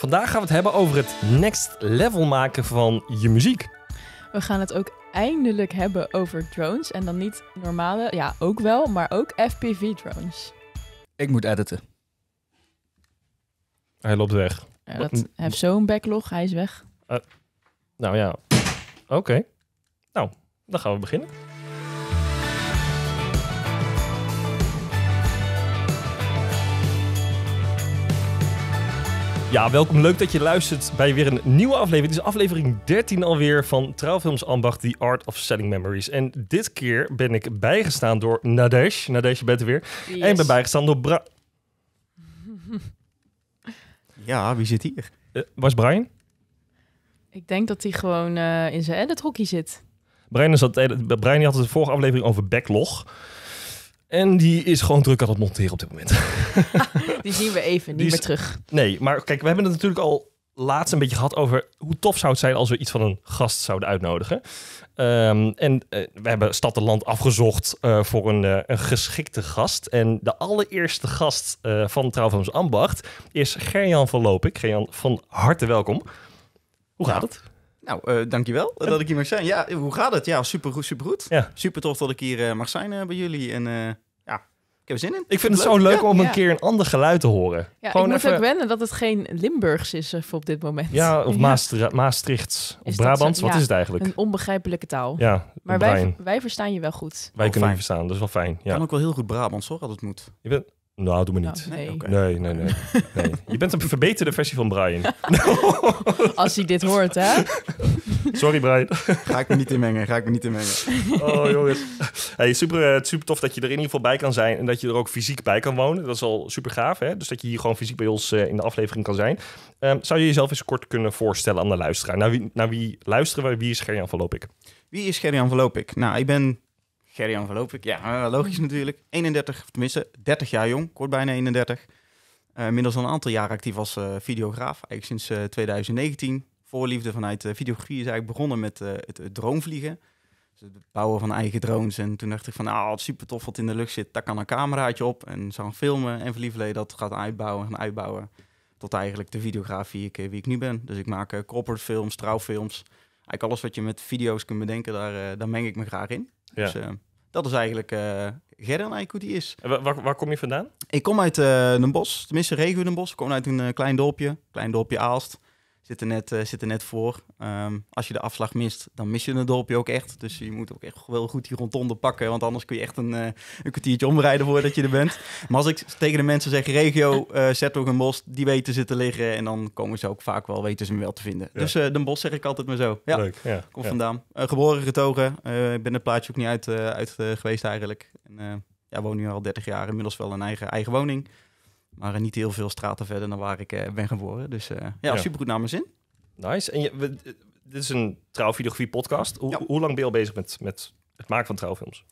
Vandaag gaan we het hebben over het next level maken van je muziek. We gaan het ook eindelijk hebben over drones. En dan niet normale, ja, ook wel, maar ook FPV-drones. Ik moet editen. Hij loopt weg. Ja, dat heeft zo'n backlog, hij is weg. Eh, nou ja, oké. Nou, dan gaan we beginnen. Ja, welkom. Leuk dat je luistert bij weer een nieuwe aflevering. Dit is aflevering 13 alweer van Trouwfilms Ambacht, The Art of Selling Memories. En dit keer ben ik bijgestaan door Nadesh. Nadesh, je bent er weer. En ik ben bijgestaan door Bra... Ja, wie zit hier? Eh, was Brian? Ik denk dat hij gewoon eh, in zijn edit hockey zit. Brian, eh, Brian had het de vorige aflevering over backlog. En die is gewoon druk aan het monteren op dit moment. die zien we even niet meer terug. Nee, maar kijk, we hebben het natuurlijk al laatst een beetje gehad over hoe tof zou het zijn als we iets van een gast zouden uitnodigen. Ehm, en eh, we hebben Stad en Land afgezocht eh, voor een, eh, een, geschikte gast. En de allereerste gast van Trouw van ons Ambacht is Gerjan van Lopik. Gerjan, van harte welkom. Hoe gaat het? Nou, uh, dankjewel dat ik hier mag zijn. Ja, hoe gaat het? Ja, super, super goed. Super tof dat ik hier mag zijn bij jullie. En heb zin in. Ik vind het zo leuk om een keer een ander geluid te horen. Ja, Gewoon ik moet even... ook wennen dat het geen Limburgs is eh, voor op dit moment. Ja, of Maastrichts of Brabants. Wat is het eigenlijk? Een onbegrijpelijke taal. Ja, maar wij, wij verstaan je wel goed. Wij kunnen je verstaan, dat is wel fijn. Ja. kan ook wel heel goed Brabants hoor, als het moet. Je bent... Nou, doe me niet. Oh, nee. nee. nee, nee, Je bent een verbeterde versie van Brian. Als hij dit hoort, hè? Sorry, Brian. Ga ik me niet inmengen, ga ik me niet inmengen. Oh, jongens. Hey, super, eh, super tof dat je er in ieder geval bij kan zijn en dat je er ook fysiek bij kan wonen. Dat is al super gaaf, hè? Dus dat je hier gewoon fysiek bij ons eh, in de aflevering kan zijn. Ehm, zou je jezelf eens kort kunnen voorstellen aan de luisteraar? Naar wie, naar wie luisteren we? Wie is Gerjan van Lopik? Wie is Gerjan van Lopik? Nou, ik ben Gerjan van ja, eh, logisch natuurlijk. 31, tenminste 30 jaar jong, kort bijna 31. Eh, Middels al een aantal jaar actief als uh, videograaf, eigenlijk sinds 2019. Voorliefde vanuit videografie is eigenlijk begonnen met het, het droomvliegen. Dus het bouwen van eigen drones. En toen dacht ik van, ah, het super tof wat in de lucht zit. Daar kan een cameraatje op en zo gaan filmen. En verliefd dat gaat uitbouwen en uitbouwen. Tot eigenlijk de videograaf wie ik, nu ben. Dus ik maak corporate films, trouwfilms. Eigenlijk alles wat je met video's kunt bedenken, daar, daar meng ik me graag in. Dus, dat is eigenlijk uh, eh, Gerren eigenlijk hoe die is. Waar, waar, kom je vandaan? Ik kom uit een eh, Den Bosch, tenminste regio Den Bosch. Ik kom uit een eh, klein dorpje, klein dorpje Aalst zit er net, uh, eh, zit er net voor. Ehm, als je de afslag mist, dan mis je een dorpje ook echt. Dus je moet ook echt wel goed die rondonde pakken. Want anders kun je echt een, eh, een kwartiertje omrijden voordat je er bent. Maar als ik tegen de mensen zeg, regio, eh, zet ook een bos. Die weten ze te liggen. En dan komen ze ook vaak wel, weten ze hem wel te vinden. Dus de bos zeg ik altijd maar zo. Ja, Leuk, ja, kom vandaan. geboren, getogen. ik ben het plaatje ook niet uit, uit geweest eigenlijk. En, ja, woon nu al 30 jaar. Inmiddels wel een eigen, eigen woning. Maar eh, niet heel veel straten verder dan waar ik eh, ben geboren. Dus eh, ja, super supergoed naar mijn zin. Nice. En je, dit is een trouwvideografie podcast. Hoe, lang ben je al bezig met, met het maken van trouwfilms?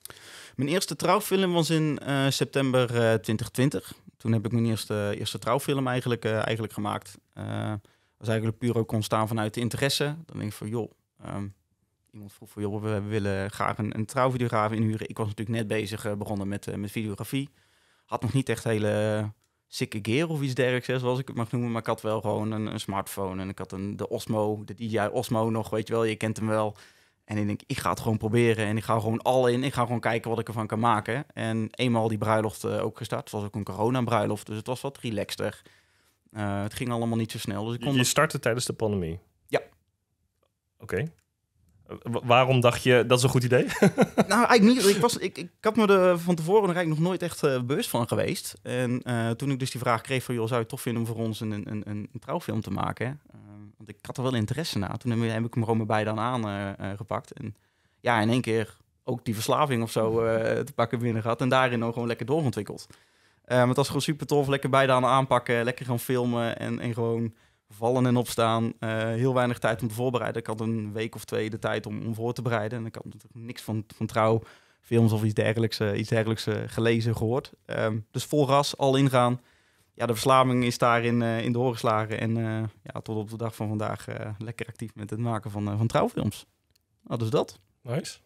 Mijn eerste trouwfilm was in september 2020. Toen heb ik mijn eerste, eerste trouwfilm eigenlijk, uh, eigenlijk gemaakt. was eigenlijk puur ook ontstaan vanuit de interesse. Dan denk ik van, joh, ehm, iemand vroeg van, joh, we willen graag een, een trouwvideograaf inhuren. Ik was natuurlijk net bezig begonnen met, met videografie. Had nog niet echt hele sikke gear of iets dergelijks, zoals ik het mag noemen. Maar ik had wel gewoon een, een smartphone en ik had een, de Osmo, de DJI Osmo nog, weet je wel, je kent hem wel. En ik denk, ik ga het gewoon proberen en ik ga gewoon al in. Ik ga gewoon kijken wat ik ervan kan maken. En eenmaal die bruiloft eh, ook gestart. Het was ook een corona-bruiloft, dus het was wat relaxter. Eh, het ging allemaal niet zo snel. Dus ik kon je, je startte tijdens de pandemie? Ja. Oké. Eh, waarom dacht je dat is een goed idee? nou, eigenlijk niet. Ik, was, ik, ik had me er van tevoren eigenlijk nog nooit echt eh, bewust van geweest. En eh, toen ik dus die vraag kreeg van joh, zou je het tof vinden om voor ons een, een, een, een trouwfilm te maken? want ik had er wel interesse na. Toen heb ik hem gewoon bij dan aangepakt. en ja, in één keer ook die verslaving of zo te pakken binnen gehad. En daarin ook gewoon lekker doorontwikkeld. Maar het was gewoon super tof. Lekker bij dan aanpakken, lekker gaan filmen en, en gewoon vallen en opstaan. Eh, heel weinig tijd om te voorbereiden. Ik had een week of twee de tijd om, om voor te bereiden. En ik had natuurlijk niks van, van trouw, of iets dergelijks, uh, iets dergelijks eh, gelezen, gehoord. Ehm, dus vol ras, al ingaan. Ja, de verslaving is daarin in de horen geslagen. En ja, tot op de dag van vandaag lekker actief met het maken van, van trouwfilms. Nou, dus dat. Nice.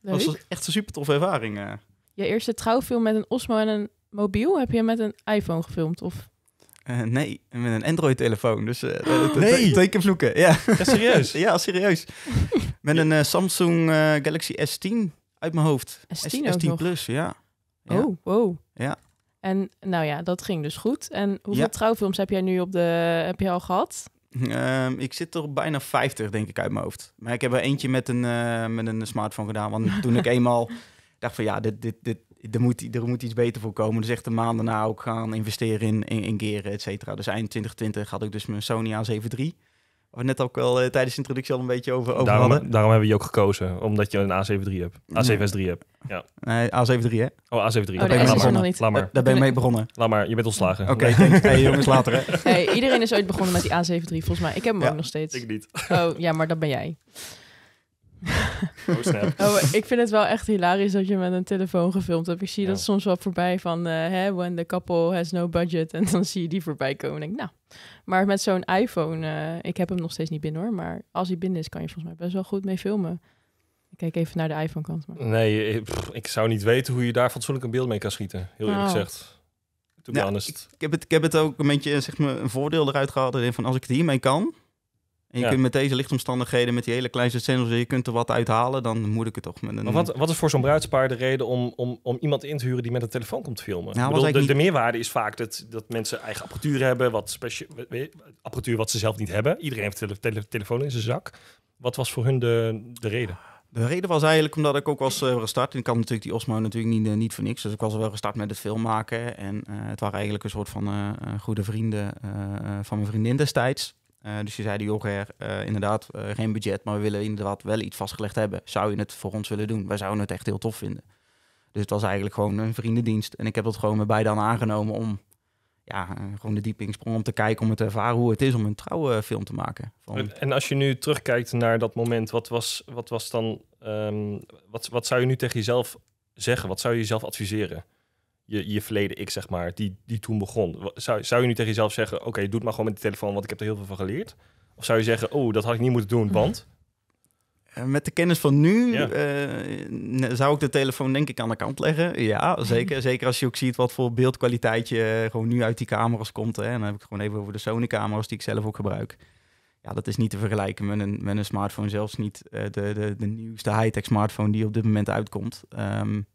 Leuk. Dat was echt een super toffe ervaring. Je eerste trouwfilm met een Osmo en een mobiel heb je met een iPhone gefilmd? Of? Eh, nee, met een Android-telefoon. Dus uh, oh, nee. Tekenvloeken, Ja, serieus? ja, serieus. Met een eh, Samsung Galaxy S10 uit mijn hoofd. S10, s S10 Plus, ja. Oh, wow. Ja. En nou ja, dat ging dus goed. En hoeveel trouwfilms heb jij nu op de, heb je al gehad? Ehm, ik zit er bijna 50, denk ik, uit mijn hoofd. Maar ik heb er eentje met een, met een smartphone gedaan. Want toen ik eenmaal dacht van ja, dit, dit, dit, er moet, er moet iets beter voor komen. Dus echt de maand na ook gaan investeren in, in, in geren, et cetera. Dus eind 2020 had ik dus mijn Sony A7 III. Waar net ook wel eh, tijdens de introductie al een beetje over, over daarom, hadden. Daarom hebben we je ook gekozen. Omdat je een A7 III hebt. A7S3 hebt. Ja. Nee, A7 III hè? Oh, A7 III. Oh, daar ben je begonnen. Laat maar. Daar ben je mee begonnen. Laat maar, je bent ontslagen. Oké, jongens, later hè. Hey, iedereen is ooit begonnen met die A7 III volgens mij. Ik heb hem ook nog steeds. Ik niet. Oh, ja, maar dat ben jij. Oh, ik vind het wel echt hilarisch dat je met een telefoon gefilmd hebt. Ik zie dat soms wel voorbij van... Eh, when the couple has no budget. En dan zie je die voorbij komen. denk, nou. Maar met zo'n iPhone... Eh, ik heb hem nog steeds niet binnen hoor. Maar als hij binnen is, kan je volgens mij best wel goed mee filmen. Ik kijk even naar de iPhone-kant. Maar... Nee, eh, ik, zou niet weten hoe je daar fatsoenlijk een beeld mee kan schieten. Heel eerlijk oh. gezegd. To be honest. Ik, heb het, ik heb het ook een beetje zeg maar, een voordeel eruit gehaald. Van als ik het hiermee kan en je kunt met deze lichtomstandigheden, met die hele kleine sensoren, je kunt er wat uithalen, dan moet ik het toch. Met een... Maar wat, wat is voor zo'n bruidspaar de reden om, om, om iemand in te huren die met een telefoon komt filmen? Nou, bedoel, de, meerwaarde is vaak dat, dat mensen eigen apparatuur hebben, wat apparatuur wat ze zelf niet hebben. Iedereen heeft tele- tele- telefoon in zijn zak. Wat was voor hun de, de reden? De reden was eigenlijk omdat ik ook was eh, gestart. En ik had natuurlijk die Osmo natuurlijk niet, eh, niet voor niks. Dus ik was wel gestart met het filmmaken. En eh, het waren eigenlijk een soort van goede vrienden van mijn vriendin destijds. Eh, dus je zei de eh, inderdaad, eh, geen budget, maar we willen inderdaad wel iets vastgelegd hebben. Zou je het voor ons willen doen? Wij zouden het echt heel tof vinden. Dus het was eigenlijk gewoon een vriendendienst. En ik heb dat gewoon met beide aangenomen om ja, gewoon de diepingsprong om te kijken, om het te ervaren hoe het is om een trouwe film te maken. En als je nu terugkijkt naar dat moment, wat was, wat was dan, ehm, wat, wat zou je nu tegen jezelf zeggen? Wat zou je jezelf adviseren? je, je verleden ik, zeg maar, die, die toen begon. Zou, zou je nu tegen jezelf zeggen, oké, doe het maar gewoon met de telefoon, want ik heb er heel veel van geleerd? Of zou je zeggen, oh, dat had ik niet moeten doen, mhm. want... Eh, met de kennis van nu eh, zou ik de telefoon denk ik aan de kant leggen. Ja, mhm. zeker. zeker als je ook ziet wat voor beeldkwaliteit je eh, gewoon nu uit die camera's komt. Hè. En dan heb ik het gewoon even over de Sony-camera's die ik zelf ook gebruik. Ja, dat is niet te vergelijken met een, met een smartphone. Zelfs niet de, de, de nieuwste high-tech smartphone die op dit moment uitkomt. Um,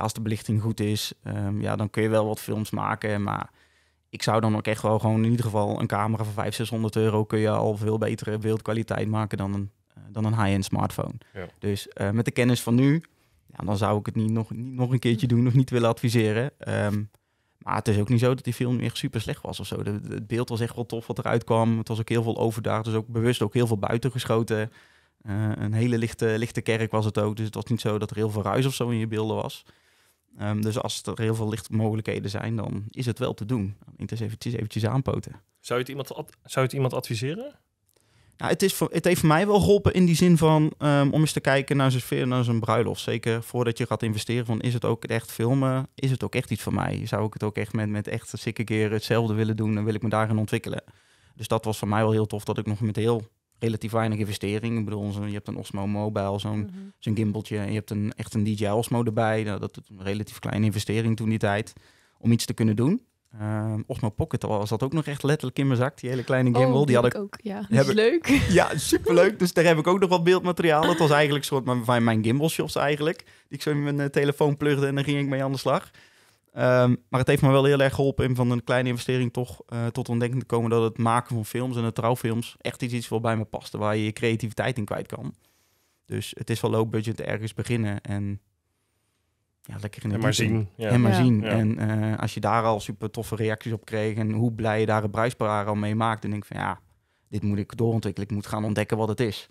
als de belichting goed is, ehm, ja, dan kun je wel wat films maken. Maar ik zou dan ook echt wel gewoon in ieder geval een camera van 500, 600 euro kun je al veel betere beeldkwaliteit maken dan een, eh, dan een high-end smartphone. Dus eh, met de kennis van nu, ja, dan zou ik het niet nog, niet nog een keertje doen of niet willen adviseren. Ehm, maar het is ook niet zo dat die film echt super slecht was of zo. het beeld was echt wel tof wat eruit kwam. Het was ook heel veel overdag, dus ook bewust ook heel veel buiten geschoten. Eh, een hele lichte, lichte kerk was het ook, dus het was niet zo dat er heel veel ruis of zo in je beelden was. Ehm, dus als er heel veel lichtmogelijkheden zijn, dan is het wel te doen. Het is eventjes, eventjes aanpoten. Zou je het iemand, zou je het iemand adviseren? Nou, het, is het heeft voor mij wel geholpen in die zin van ehm, om eens te kijken naar zijn sfeer, naar zijn bruiloft. Zeker voordat je gaat investeren van is het ook echt filmen, is het ook echt iets van mij? Zou ik het ook echt met, met echt een keer hetzelfde willen doen Dan wil ik me daarin ontwikkelen? Dus dat was voor mij wel heel tof dat ik nog met heel relatief weinig investering. Ik bedoel, je hebt een Osmo Mobile, zo'n mhm. zo'n gimbaltje. En je hebt een, echt een DJI Osmo erbij. Nou, dat is een relatief kleine investering toen die tijd. Om iets te kunnen doen. Ehm, Osmo Pocket was dat ook nog echt letterlijk in mijn zak. Die hele kleine oh, gimbal. die had ik ook. Ja, dat is leuk. Ik, ja, superleuk. Dus daar heb ik ook nog wat beeldmateriaal. Dat was eigenlijk soort van mijn gimbal shops, eigenlijk. Die ik zo in mijn eh, telefoon plugde en dan ging ik mee aan de slag. Ehm, maar het heeft me wel heel erg geholpen in van een kleine investering toch eh, tot ontdekking te komen dat het maken van films en het trouwfilms echt iets is wat bij me past, waar je je creativiteit in kwijt kan. Dus het is wel low budget ergens beginnen en ja, lekker in de zien. En maar zien. En eh, als je daar al super toffe reacties op kreeg en hoe blij je daar een bruidspaar al mee maakt, dan denk ik van ja, dit moet ik doorontwikkelen. Ik moet gaan ontdekken wat het is.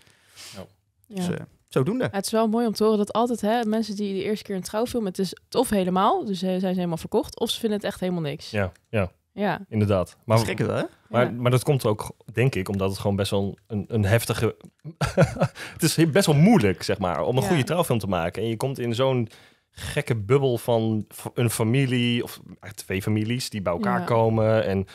Dus, eh, zodoende. Ja, het is wel mooi om te horen dat altijd hè, mensen die de eerste keer een trouwfilm, het is of helemaal, dus eh, zijn ze helemaal verkocht, of ze vinden het echt helemaal niks. Ja, ja. Ja. Inderdaad. Maar, dat hè? Maar, maar dat komt ook, denk ik, omdat het gewoon best wel een, een heftige... het is best wel moeilijk, zeg maar, om een goede trouwfilm te maken. En je komt in zo'n gekke bubbel van een familie, of eh, twee families die bij elkaar komen en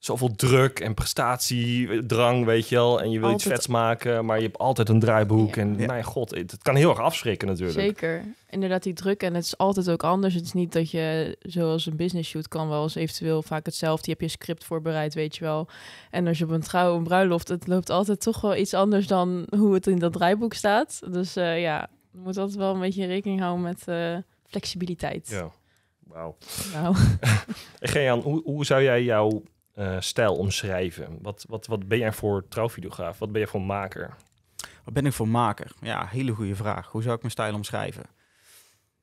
zoveel druk en prestatiedrang, weet je wel. En je wil iets vets maken, maar je hebt altijd een draaiboek. En ja. mijn god, het, kan heel erg afschrikken natuurlijk. Zeker. Inderdaad, die druk. En het is altijd ook anders. Het is niet dat je, zoals een business shoot kan wel eens eventueel vaak hetzelfde. Je hebt je script voorbereid, weet je wel. En als je op een trouw, een bruiloft, het loopt altijd toch wel iets anders dan hoe het in dat draaiboek staat. Dus eh, ja, moet altijd wel een beetje rekening houden met eh, flexibiliteit. Ja, Wow. Gean, hoe, hoe zou jij jouw eh, stijl omschrijven? Wat, wat, wat ben jij voor trouwvideograaf? Wat ben jij voor maker? Wat ben ik voor maker? Ja, hele goede vraag. Hoe zou ik mijn stijl omschrijven?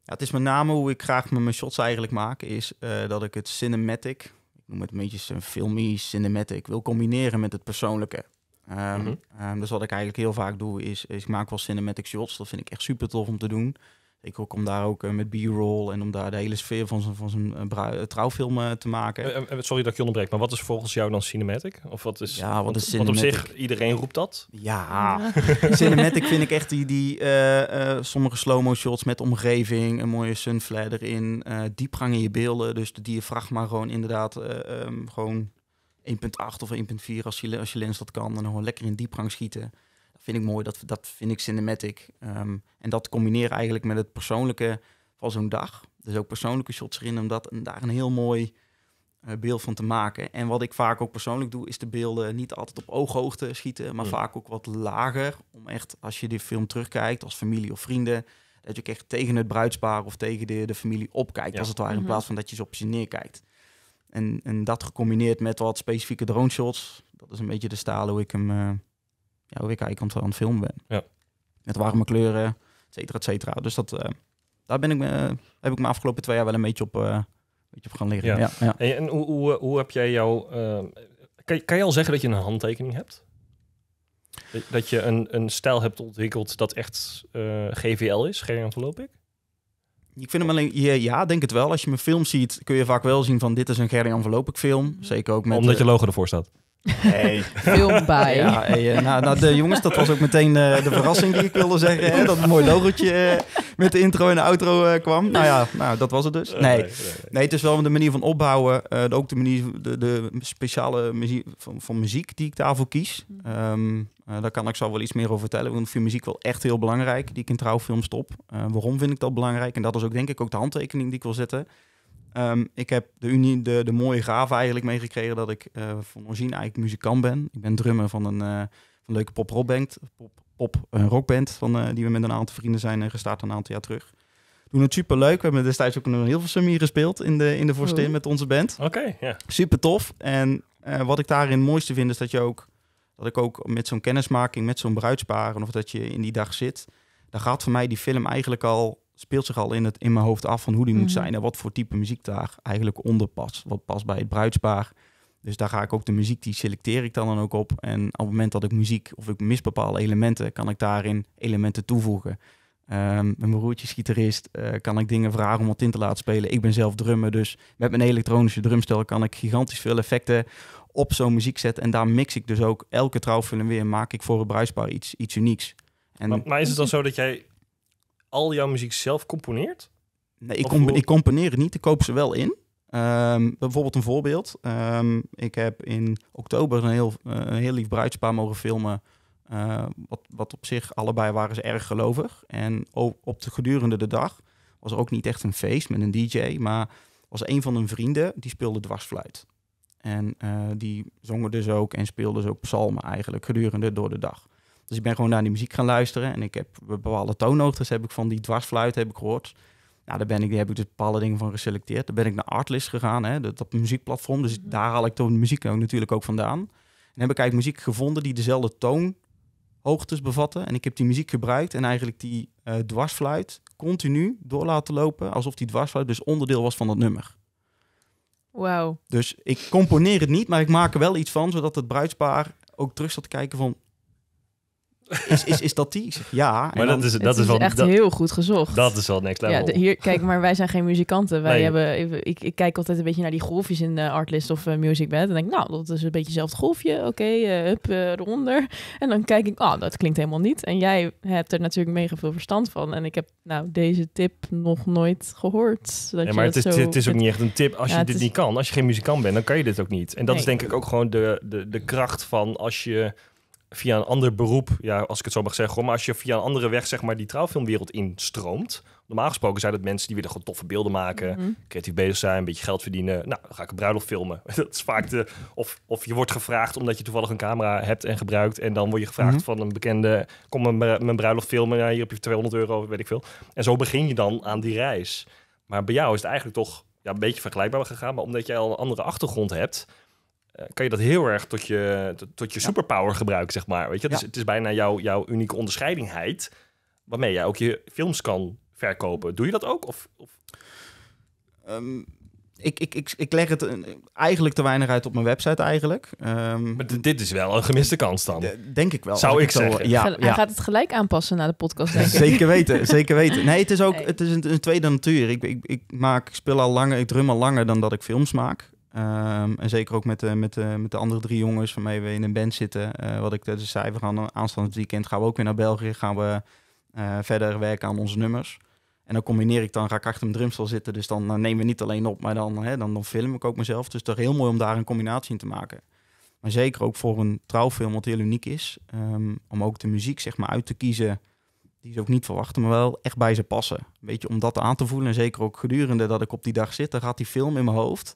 Ja, het is met name hoe ik graag mijn shots eigenlijk maak, is eh, dat ik het cinematic, ik noem het een beetje een filmy cinematic, wil combineren met het persoonlijke. Ehm, mhm. ehm, dus wat ik eigenlijk heel vaak doe, is, is, ik maak wel cinematic shots. Dat vind ik echt super tof om te doen ik ook om daar ook eh, met b-roll en om daar de hele sfeer van zijn van zijn eh, eh, trouwfilm te maken. sorry dat ik je onderbreek, maar wat is volgens jou dan cinematic? Of wat is? Ja, wat want, is cinematic? Want op zich iedereen roept dat. Ja, cinematic vind ik echt die die sommige slow-mo shots met omgeving, een mooie sunflare erin, diepgang in je beelden, dus de diafragma gewoon inderdaad ehm, gewoon 1.8 of 1.4 als je als je lens dat kan en dan gewoon lekker in diepgang schieten vind ik mooi, dat, dat vind ik cinematic. Ehm, en dat combineren eigenlijk met het persoonlijke van zo'n dag. Dus ook persoonlijke shots erin, om dat, daar een heel mooi eh, beeld van te maken. En wat ik vaak ook persoonlijk doe, is de beelden niet altijd op ooghoogte schieten, maar vaak ook wat lager. Om echt, als je die film terugkijkt, als familie of vrienden, dat je echt tegen het bruidspaar of tegen de, de familie opkijkt, als het ware, in mhm. plaats van dat je ze op je neerkijkt. En, en dat gecombineerd met wat specifieke drone shots, dat is een beetje de stalen hoe ik hem... Eh, ja, hoe ik eigenlijk aan het filmen ben. Ja. Met warme kleuren, et cetera, et cetera. Dus dat, eh, daar ben ik heb ik me afgelopen twee jaar wel een beetje op, eh, een beetje op gaan liggen. Ja. ja, En, hoe, hoe, hoe heb jij jouw... Uh, eh, kan, kan je al zeggen dat je een handtekening hebt? Dat je een, een stijl hebt ontwikkeld dat echt GVL is, Gerjan van ik Ik vind hem alleen, ja, ja, denk het wel. Als je mijn film ziet, kun je vaak wel zien van dit is een Gerry ik film. Zeker ook met... Omdat je logo ervoor staat. Nee. Film bij. Ja, eh, nou, nou, de, jongens, dat was ook meteen eh, de verrassing die ik wilde zeggen. Hè? Dat een mooi logotje eh, met de intro en de outro kwam. Nou ja, nou, dat was het dus. Nee. nee, het is wel de manier van opbouwen. ook de manier, de, de speciale muziek, van, van, muziek die ik daarvoor kies. Ehm, daar kan ik zo wel iets meer over vertellen. Want ik vind muziek wel echt heel belangrijk, die ik in trouwfilms stop. waarom vind ik dat belangrijk? En dat is ook denk ik ook de handtekening die ik wil zetten. Ehm, ik heb de, unie, de, de mooie gave eigenlijk meegekregen dat ik uh, van origine eigenlijk muzikant ben. Ik ben drummer van een, eh, van leuke pop-rockband pop, pop, eh, rockband van, die we met een aantal vrienden zijn gestart een aantal jaar terug. Doen het super leuk. We hebben destijds ook nog heel veel summier gespeeld in de, in de met onze band. Oké, ja. Super tof. En wat ik daarin het mooiste vind is dat je ook dat ik ook met zo'n kennismaking, met zo'n bruidsparen of dat je in die dag zit, dan gaat voor mij die film eigenlijk al speelt zich al in, het, in mijn hoofd af van hoe die moet mhm. zijn en wat voor type muziek daar eigenlijk onder past. Wat past bij het bruidspaar. Dus daar ga ik ook de muziek, die selecteer ik dan, dan ook op. En op het moment dat ik muziek of ik mis bepaalde elementen, kan ik daarin elementen toevoegen. Ehm, met mijn broertjes, gitarist, eh, kan ik dingen vragen om wat in te laten spelen. Ik ben zelf drummer, dus met mijn elektronische drumstel kan ik gigantisch veel effecten op zo'n muziek zetten. En daar mix ik dus ook elke trouwfilm weer, maak ik voor het bruidspaar iets, iets unieks. En maar is het dan zo dat jij al jouw muziek zelf componeert? Nee, ik, ik componeer het niet. Ik koop ze wel in. Ehm, bijvoorbeeld een voorbeeld. Ehm, ik heb in oktober een heel, eh, een heel lief bruidspaar mogen filmen. Eh, wat, wat op zich, allebei waren ze erg gelovig. En op de gedurende de dag was er ook niet echt een feest met een DJ. Maar was een van hun vrienden, die speelde dwarsfluit. En uh, die zongen dus ook en speelden dus ook psalmen eigenlijk gedurende door de dag. Dus ik ben gewoon naar die muziek gaan luisteren. En ik heb bepaalde toonhoogtes heb ik van die dwarsfluit heb ik gehoord. Nou, daar, ben ik, daar heb ik dus bepaalde dingen van geselecteerd. Daar ben ik naar Artlist gegaan, hè, dat, muziekplatform. Dus mhm. daar haal ik de muziek ook natuurlijk ook vandaan. En heb ik eigenlijk muziek gevonden die dezelfde toonhoogtes bevatten. En ik heb die muziek gebruikt en eigenlijk die eh, dwarsfluit continu door laten lopen. Alsof die dwarsfluit dus onderdeel was van dat nummer. Wauw. Dus ik componeer het niet, maar ik maak er wel iets van, zodat het bruidspaar ook terug zat te kijken van... Is, is, is dat die? ja. Maar dat, is, dat is, is wel, echt heel goed gezocht. Dat is wel next level. Ja, de, hier, kijk, maar wij zijn geen muzikanten. Wij hebben, ik, ik, kijk altijd een beetje naar die golfjes in de eh, Artlist of eh, Music Band. En denk, nou, dat is een beetje hetzelfde golfje. Oké, eh, up, eronder. En dan kijk ik, oh, dat klinkt helemaal niet. En jij hebt er natuurlijk mega veel verstand van. En ik heb nou deze tip nog nooit gehoord. ja, maar het, is, ook niet echt een tip als je dit niet kan. Als je geen muzikant bent, dan kan je dit ook niet. En dat is denk ik ook gewoon de, de, de kracht van als je via een ander beroep, ja, als ik het zo mag zeggen, maar als je via een andere weg zeg maar die trouwfilmwereld instroomt. Normaal gesproken zijn dat mensen die willen gewoon toffe beelden maken, mm creatief bezig zijn, een beetje geld verdienen. Nou, ga ik een bruiloft filmen. dat is vaak de, of, of je wordt gevraagd omdat je toevallig een camera hebt en gebruikt. En dan word je gevraagd mhm. van een bekende, kom mijn, bruiloft filmen, ja, hier heb je 200 euro, weet ik veel. En zo begin je dan aan die reis. Maar bij jou is het eigenlijk toch ja, een beetje vergelijkbaar gegaan, maar omdat jij al een andere achtergrond hebt eh, kan je dat heel erg tot je, tot, je superpower gebruiken, zeg maar. Weet je? Dus het is bijna jouw, jouw unieke onderscheidingheid, waarmee jij ook je films kan verkopen. Doe je dat ook? Of, of? Ehm, ik, ik, ik, ik leg het eh, eigenlijk te weinig uit op mijn website eigenlijk. Ehm, maar dit is wel een gemiste kans dan. Denk ik wel. Zou ik, zeggen. ja, ja. gaat het gelijk aanpassen naar de podcast. Denk ik. zeker weten, zeker weten. Nee, het is ook het is een, tweede natuur. Ik, ik, ik maak, ik speel al langer, ik drum al langer dan dat ik films maak. Ehm, en zeker ook met, de met, de met de andere drie jongens waarmee we in een band zitten. Eh, wat ik dus zei, we gaan aanstaande weekend gaan we ook weer naar België. Gaan we eh, verder werken aan onze nummers. En dan combineer ik dan, ga ik achter mijn drumstel zitten. Dus dan nemen we niet alleen op, maar dan, hè, dan, dan film ik ook mezelf. Dus toch heel mooi om daar een combinatie in te maken. Maar zeker ook voor een trouwfilm wat heel uniek is. Ehm, om ook de muziek zeg maar uit te kiezen die ze ook niet verwachten, maar wel echt bij ze passen. Weet je, om dat aan te voelen en zeker ook gedurende dat ik op die dag zit, dan gaat die film in mijn hoofd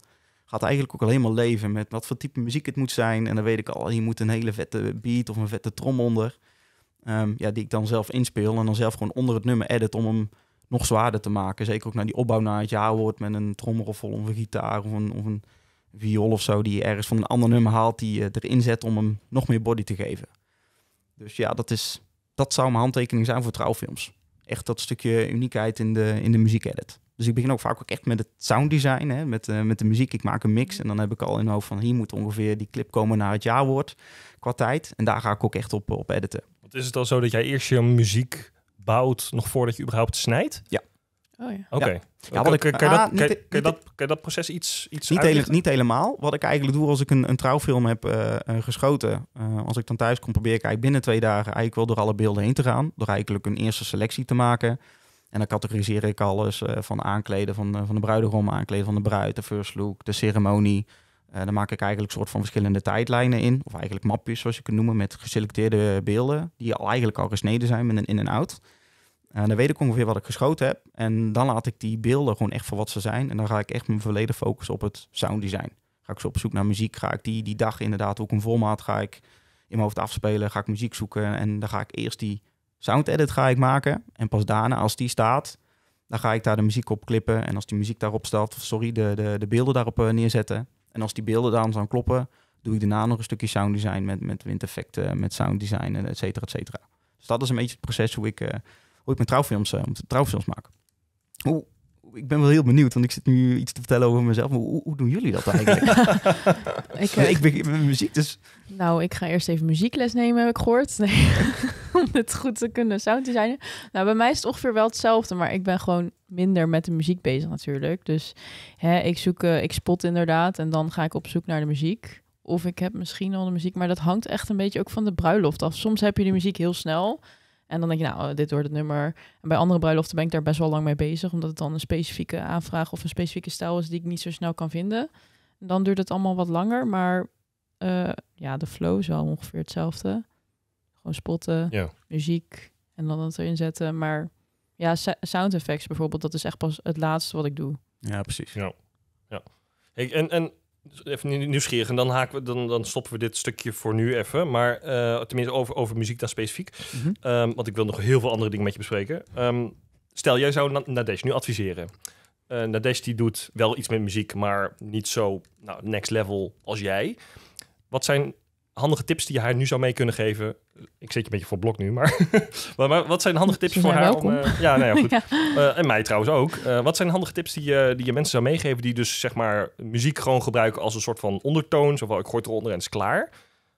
gaat eigenlijk ook al helemaal leven met wat voor type muziek het moet zijn. En dan weet ik al, hier moet een hele vette beat of een vette trom onder. Ehm, ja, die ik dan zelf inspeel en dan zelf gewoon onder het nummer edit om hem nog zwaarder te maken. Zeker ook naar die opbouw naar het jaar wordt met een trommer of een gitaar of een, of een viool of zo die ergens van een ander nummer haalt die je erin zet om hem nog meer body te geven. Dus ja, dat, is, dat zou mijn handtekening zijn voor trouwfilms. Echt dat stukje uniekheid in de, in de muziek edit. Dus ik begin ook vaak ook echt met het sounddesign, hè, met, eh, met de muziek. Ik maak een mix en dan heb ik al in hoofd van hier moet ongeveer die clip komen naar het jaarwoord qua tijd. En daar ga ik ook echt op, op editen. Want is het dan zo dat jij eerst je muziek bouwt nog voordat je überhaupt snijdt? Ja. Oh, ja. Oké. Ja. Ja, kan, kan, kan, je dat proces iets, iets niet, niet helemaal. Wat ik eigenlijk doe als ik een, een trouwfilm heb eh, eh, geschoten... als ik dan thuis kom, probeer ik eigenlijk binnen twee dagen... eigenlijk wel door alle beelden heen te gaan. Door eigenlijk een eerste selectie te maken... En dan categoriseer ik alles eh, van aankleden van, van de bruidegom, aankleden van de bruid, de first look, de ceremonie. Uh, dan maak ik eigenlijk een soort van verschillende tijdlijnen in. Of eigenlijk mapjes, zoals je kunt noemen, met geselecteerde beelden. Die eigenlijk al gesneden zijn met een in- en out. En eh, dan weet ik ongeveer wat ik geschoten heb. En dan laat ik die beelden gewoon echt voor wat ze zijn. En dan ga ik echt mijn volledige focus op het sounddesign. Ga ik ze op zoek naar muziek. Ga ik die, die dag inderdaad ook een formaat ga ik in mijn hoofd afspelen. Ga ik muziek zoeken. En dan ga ik eerst die sound edit ga ik maken. En pas daarna, als die staat, dan ga ik daar de muziek op klippen. En als die muziek daarop staat, sorry, de, de, de beelden daarop eh, neerzetten. En als die beelden dan zo kloppen, doe ik daarna nog een stukje sound design met, met windeffecten, met sound design, et cetera, et cetera. Dus dat is een beetje het proces hoe ik, eh, hoe ik mijn trouwfilms, uh, trouwfilms maak. Hoe, ik ben wel heel benieuwd, want ik zit nu iets te vertellen over mezelf. Maar hoe, doen jullie dat eigenlijk? ik, eh, nee, met muziek, dus... Nou, ik ga eerst even muziekles nemen, heb ik gehoord. Nee. Om het goed te kunnen sound designen. Nou, bij mij is het ongeveer wel hetzelfde, maar ik ben gewoon minder met de muziek bezig natuurlijk. Dus hè, ik zoek, eh, ik spot inderdaad en dan ga ik op zoek naar de muziek. Of ik heb misschien al de muziek, maar dat hangt echt een beetje ook van de bruiloft af. Soms heb je de muziek heel snel... En dan denk je, nou, dit wordt het nummer. En bij andere bruiloften ben ik daar best wel lang mee bezig, omdat het dan een specifieke aanvraag of een specifieke stijl is die ik niet zo snel kan vinden. Dan duurt het allemaal wat langer, maar eh, ja, de flow is wel ongeveer hetzelfde. Gewoon spotten, muziek en dan het erin zetten. Maar ja, sound effects bijvoorbeeld, dat is echt pas het laatste wat ik doe. Ja, precies. Ja. ja. Hey, en, en dus even nieuwsgierig. En dan, haken we, dan, dan stoppen we dit stukje voor nu even. Maar eh, tenminste over, over muziek dan specifiek. Mhm. Ehm, want ik wil nog heel veel andere dingen met je bespreken. Ehm, stel, jij zou Nadesh nu adviseren. Uh, Nadesh die doet wel iets met muziek, maar niet zo nou, next level als jij. Wat zijn handige tips die je haar nu zou mee kunnen geven? Ik zit je een beetje voor blok nu, maar, maar wat zijn handige tips voor haar? Om, eh, ja, nou ja, goed. Eh, en mij trouwens ook. Eh, wat zijn handige tips die, je die je mensen zou meegeven die dus zeg maar muziek gewoon gebruiken als een soort van ondertoon? zowel ik gooi eronder en het is klaar.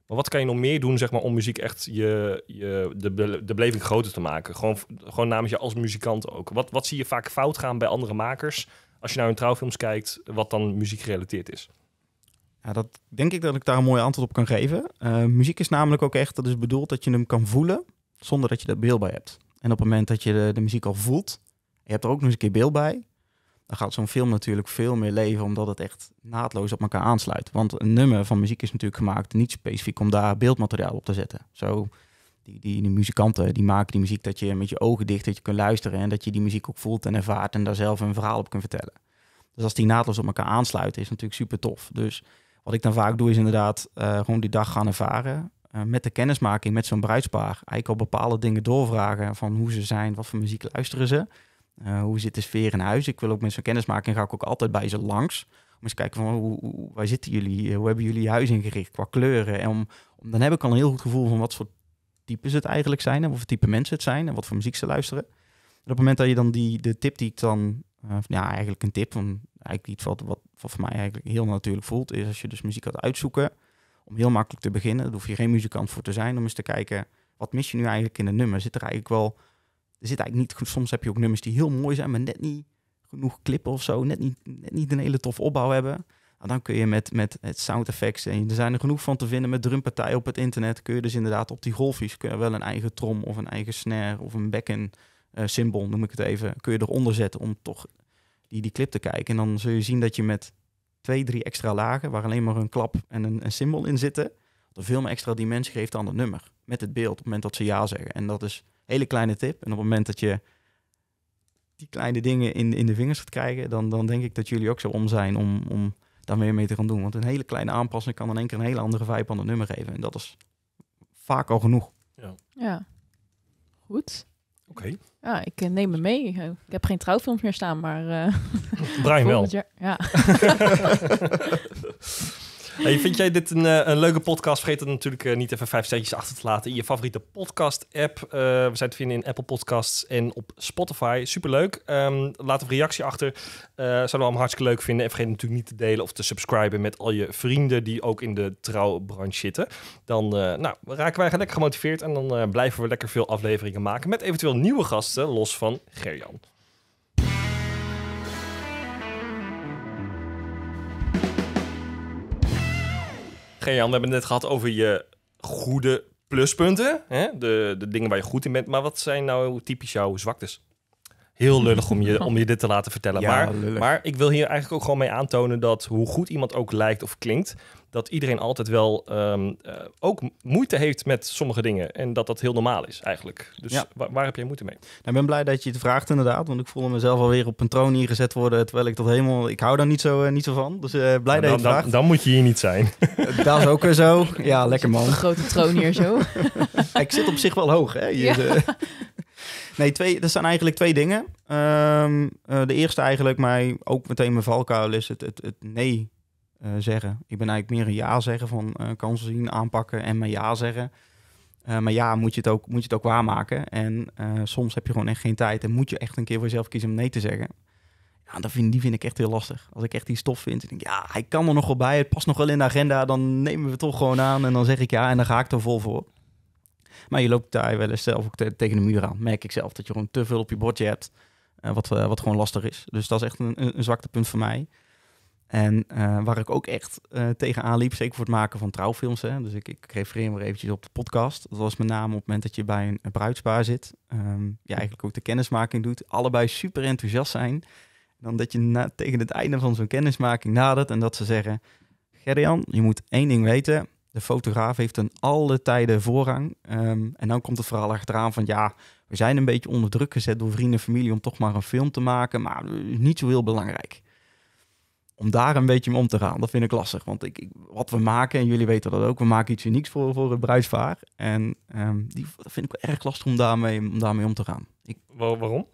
Maar wat kan je nog meer doen zeg maar, om muziek echt je, je, de, de beleving groter te maken? Gewoon, gewoon namens je als muzikant ook. Wat, wat zie je vaak fout gaan bij andere makers als je naar nou hun trouwfilms kijkt, wat dan muziek gerelateerd is? Ja, dat denk ik dat ik daar een mooi antwoord op kan geven. Eh, muziek is namelijk ook echt, dat is bedoeld dat je hem kan voelen zonder dat je er beeld bij hebt. En op het moment dat je de, muziek al voelt, je hebt er ook nog eens een keer beeld bij, dan gaat zo'n film natuurlijk veel meer leven, omdat het echt naadloos op elkaar aansluit. Want een nummer van muziek is natuurlijk gemaakt niet specifiek om daar beeldmateriaal op te zetten. Zo, die, die, die muzikanten die maken die muziek dat je met je ogen dicht dat je kunt luisteren en dat je die muziek ook voelt en ervaart en daar zelf een verhaal op kunt vertellen. Dus als die naadloos op elkaar aansluiten, is natuurlijk super tof. Dus wat ik dan vaak doe is inderdaad uh, gewoon die dag gaan ervaren. Eh, met de kennismaking met zo'n bruidspaar. Eigenlijk al bepaalde dingen doorvragen van hoe ze zijn, wat voor muziek luisteren ze. Eh, hoe zit de sfeer in huis? Ik wil ook met zo'n kennismaking ga ik ook altijd bij ze langs. Om eens kijken van hoe, waar zitten jullie? Hoe hebben jullie huis ingericht qua kleuren? En om, dan heb ik al een heel goed gevoel van wat voor types het eigenlijk zijn. En wat voor type mensen het zijn en wat voor muziek ze luisteren. op het moment dat je dan die de tip die ik dan, ja, eigenlijk een tip van eigenlijk iets wat, wat, voor mij eigenlijk heel natuurlijk voelt, is als je dus muziek gaat uitzoeken, om heel makkelijk te beginnen, daar hoef je geen muzikant voor te zijn, om eens te kijken, wat mis je nu eigenlijk in een nummer? Zit er eigenlijk wel, er zit eigenlijk niet soms heb je ook nummers die heel mooi zijn, maar net niet genoeg klippen of zo, net niet, net niet een hele tof opbouw hebben. En nou, dan kun je met, met het sound effects, en eh, er zijn er genoeg van te vinden met drumpartijen op het internet, kun je dus inderdaad op die golfjes, kun je wel een eigen trom of een eigen snare of een bekken uh, symbool, noem ik het even, kun je eronder zetten om toch die, die clip te kijken. En dan zul je zien dat je met twee, drie extra lagen, waar alleen maar een klap en een, een symbool in zitten, dat veel meer extra dimensie geeft aan het nummer. Met het beeld, op het moment dat ze ja zeggen. En dat is een hele kleine tip. En op het moment dat je die kleine dingen in, in de vingers gaat krijgen, dan, dan denk ik dat jullie ook zo om zijn om, om daar meer mee te gaan doen. Want een hele kleine aanpassing kan in één keer een hele andere vibe aan het nummer geven. En dat is vaak al genoeg. Ja. ja. Goed. Oké. Okay. ik eh, neem me mee. Ik heb geen trouwfilms meer staan, maar... Uh, Brian wel. ja. Hey, vind jij dit een, eh, een, leuke podcast? Vergeet het natuurlijk eh, niet even vijf sterretjes achter te laten in je favoriete podcast-app. Eh, we zijn te vinden in Apple Podcasts en op Spotify. Superleuk. Um, laat een reactie achter. Uh, zouden we allemaal hartstikke leuk vinden. En vergeet natuurlijk niet te delen of te subscriben met al je vrienden die ook in de trouwbranche zitten. Dan nou, raken wij lekker gemotiveerd en dan blijven we lekker veel afleveringen maken met eventueel nieuwe gasten, los van Gerjan. jan, we hebben het net gehad over je goede pluspunten. Hè? De, de dingen waar je goed in bent. Maar wat zijn nou typisch jouw zwaktes? heel lullig om je, om je dit te laten vertellen. maar, maar ik wil hier eigenlijk ook gewoon mee aantonen dat hoe goed iemand ook lijkt of klinkt, dat iedereen altijd wel ehm, eh, ook moeite heeft met sommige dingen. En dat dat heel normaal is eigenlijk. Dus waar, heb jij moeite mee? Nou, ik ben blij dat je het vraagt inderdaad. Want ik voelde mezelf alweer op een troon gezet worden. Terwijl ik dat helemaal... Ik hou daar niet zo, eh, niet zo van. Dus eh, blij nou, dat dan, je vraagt. Dan, moet je hier niet zijn. dat is ook weer zo. Ja, lekker man. Een grote troon hier zo. ik zit op zich wel hoog. Hè? ja. Nee, twee, dat zijn eigenlijk twee dingen. Ehm, eh, de eerste eigenlijk maar ook meteen mijn valkuil, is het, het, het nee eh, zeggen. Ik ben eigenlijk meer een ja zeggen van uh, kansen zien, aanpakken en mijn ja zeggen. maar ja, moet je het ook, moet je het ook waarmaken. En soms heb je gewoon echt geen tijd en moet je echt een keer voor jezelf kiezen om nee te zeggen. Ja, dat vind, die vind ik echt heel lastig. Als ik echt die stof vind, denk ik, ja, hij kan er nog wel bij, het past nog wel in de agenda, dan nemen we toch gewoon aan en dan zeg ik ja en dan ga ik er vol voor. Maar je loopt daar wel eens zelf eh, ook tegen de muur aan. Merk ik zelf dat je gewoon te veel op je bordje hebt. Eh, wat, eh, wat gewoon lastig is. Dus dat is echt een, een zwaktepunt voor mij. En waar ik ook echt tegen tegenaan liep, zeker voor het maken van trouwfilms. Hè, dus ik, ik refereer maar eventjes op de podcast. Dat was met name op het moment dat je bij een, bruidspaar zit. Ehm, je eigenlijk ook de kennismaking doet. Allebei super enthousiast zijn. dan dat je na, tegen het einde van zo'n kennismaking nadert en dat ze zeggen... Gerrian, je moet één ding weten. De fotograaf heeft een alle tijden voorrang. Ehm, en dan komt het verhaal achteraan van ja, we zijn een beetje onder druk gezet door vrienden en familie om toch maar een film te maken, maar niet zo heel belangrijk. Om daar een beetje mee om te gaan, dat vind ik lastig. Want ik, ik wat we maken, en jullie weten dat ook, we maken iets unieks voor, voor het bruidsvaar. En ehm, die, dat vind ik wel erg lastig om daarmee, om daarmee om te gaan. Ik, Waarom?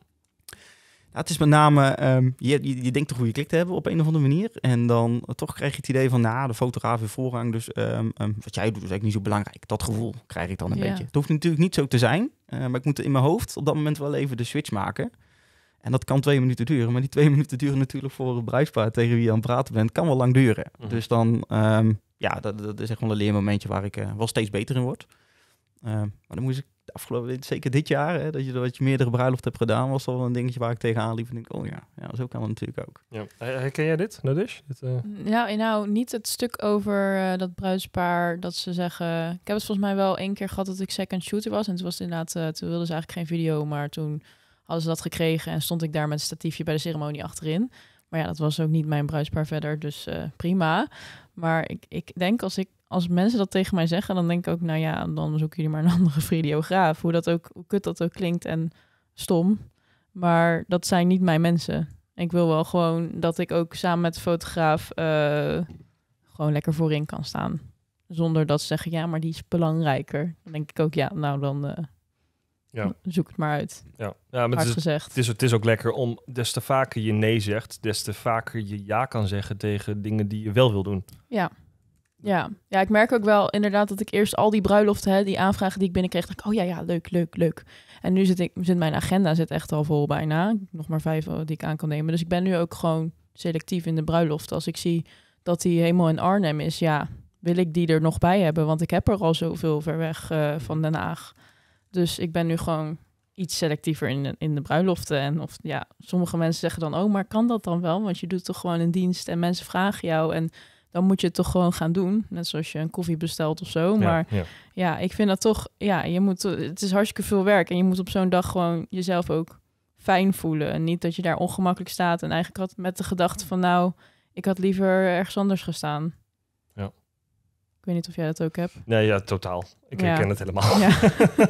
Nou, het is met name, ehm, je, je, denkt een goede klik te hebben op een of andere manier. En dan eh, toch krijg je het idee van, nou, de fotograaf heeft voorrang. Dus ehm, ehm, wat jij doet is eigenlijk niet zo belangrijk. Dat gevoel krijg ik dan een beetje. Het hoeft natuurlijk niet zo te zijn. Eh, maar ik moet in mijn hoofd op dat moment wel even de switch maken. En dat kan twee minuten duren. Maar die twee minuten duren natuurlijk voor een bruidspaar tegen wie je aan het praten bent. Kan wel lang duren. Mhm. Dus dan, ja, dat, is echt wel een leermomentje waar ik eh, wel steeds beter in word. maar dan moet ik afgelopen, zeker dit jaar, hè, dat, je, dat je meerdere bruiloften hebt gedaan, was al een dingetje waar ik tegenaan liep. En denk, oh ja, ja, zo kan het natuurlijk ook. Ja. Herken jij dit, Nadish? Dit, uh... Nou, nou, niet het stuk over eh, dat bruidspaar dat ze zeggen... Ik heb het volgens mij wel één keer gehad dat ik second shooter was. En toen was het inderdaad, eh, toen wilden ze eigenlijk geen video, maar toen hadden ze dat gekregen en stond ik daar met een statiefje bij de ceremonie achterin. Maar ja, dat was ook niet mijn bruispaar verder, dus eh, prima. Maar ik, ik denk als, ik, als mensen dat tegen mij zeggen, dan denk ik ook, nou ja, dan zoeken jullie maar een andere videograaf. Hoe, dat ook, hoe kut dat ook klinkt en stom. Maar dat zijn niet mijn mensen. Ik wil wel gewoon dat ik ook samen met de fotograaf eh, gewoon lekker voorin kan staan. Zonder dat ze zeggen, ja, maar die is belangrijker. Dan denk ik ook, ja, nou dan eh, ja. Zoek het maar uit. Ja, ja maar het is, Het is, ook lekker om des te vaker je nee zegt, des te vaker je ja kan zeggen tegen dingen die je wel wil doen. Ja. Ja. ja, ik merk ook wel inderdaad dat ik eerst al die bruiloften, hè, die aanvragen die ik binnenkreeg, dacht ik, oh ja, ja, leuk, leuk, leuk. En nu zit, ik, zit mijn agenda zit echt al vol bijna. Nog maar vijf eh, die ik aan kan nemen. Dus ik ben nu ook gewoon selectief in de bruiloft. Als ik zie dat die helemaal in Arnhem is, ja, wil ik die er nog bij hebben. Want ik heb er al zoveel ver weg eh, van Den Haag. Dus ik ben nu gewoon iets selectiever in de, in de bruiloften. En of ja, sommige mensen zeggen dan, oh, maar kan dat dan wel? Want je doet toch gewoon een dienst en mensen vragen jou. En dan moet je het toch gewoon gaan doen. Net zoals je een koffie bestelt of zo. Maar ja, ja ik vind dat toch, ja, je moet, het is hartstikke veel werk. En je moet op zo'n dag gewoon jezelf ook fijn voelen. En niet dat je daar ongemakkelijk staat. En eigenlijk had met de gedachte van, nou, ik had liever ergens anders gestaan weet niet of jij dat ook hebt. Nee, ja, totaal. Ik herken het helemaal. Ja.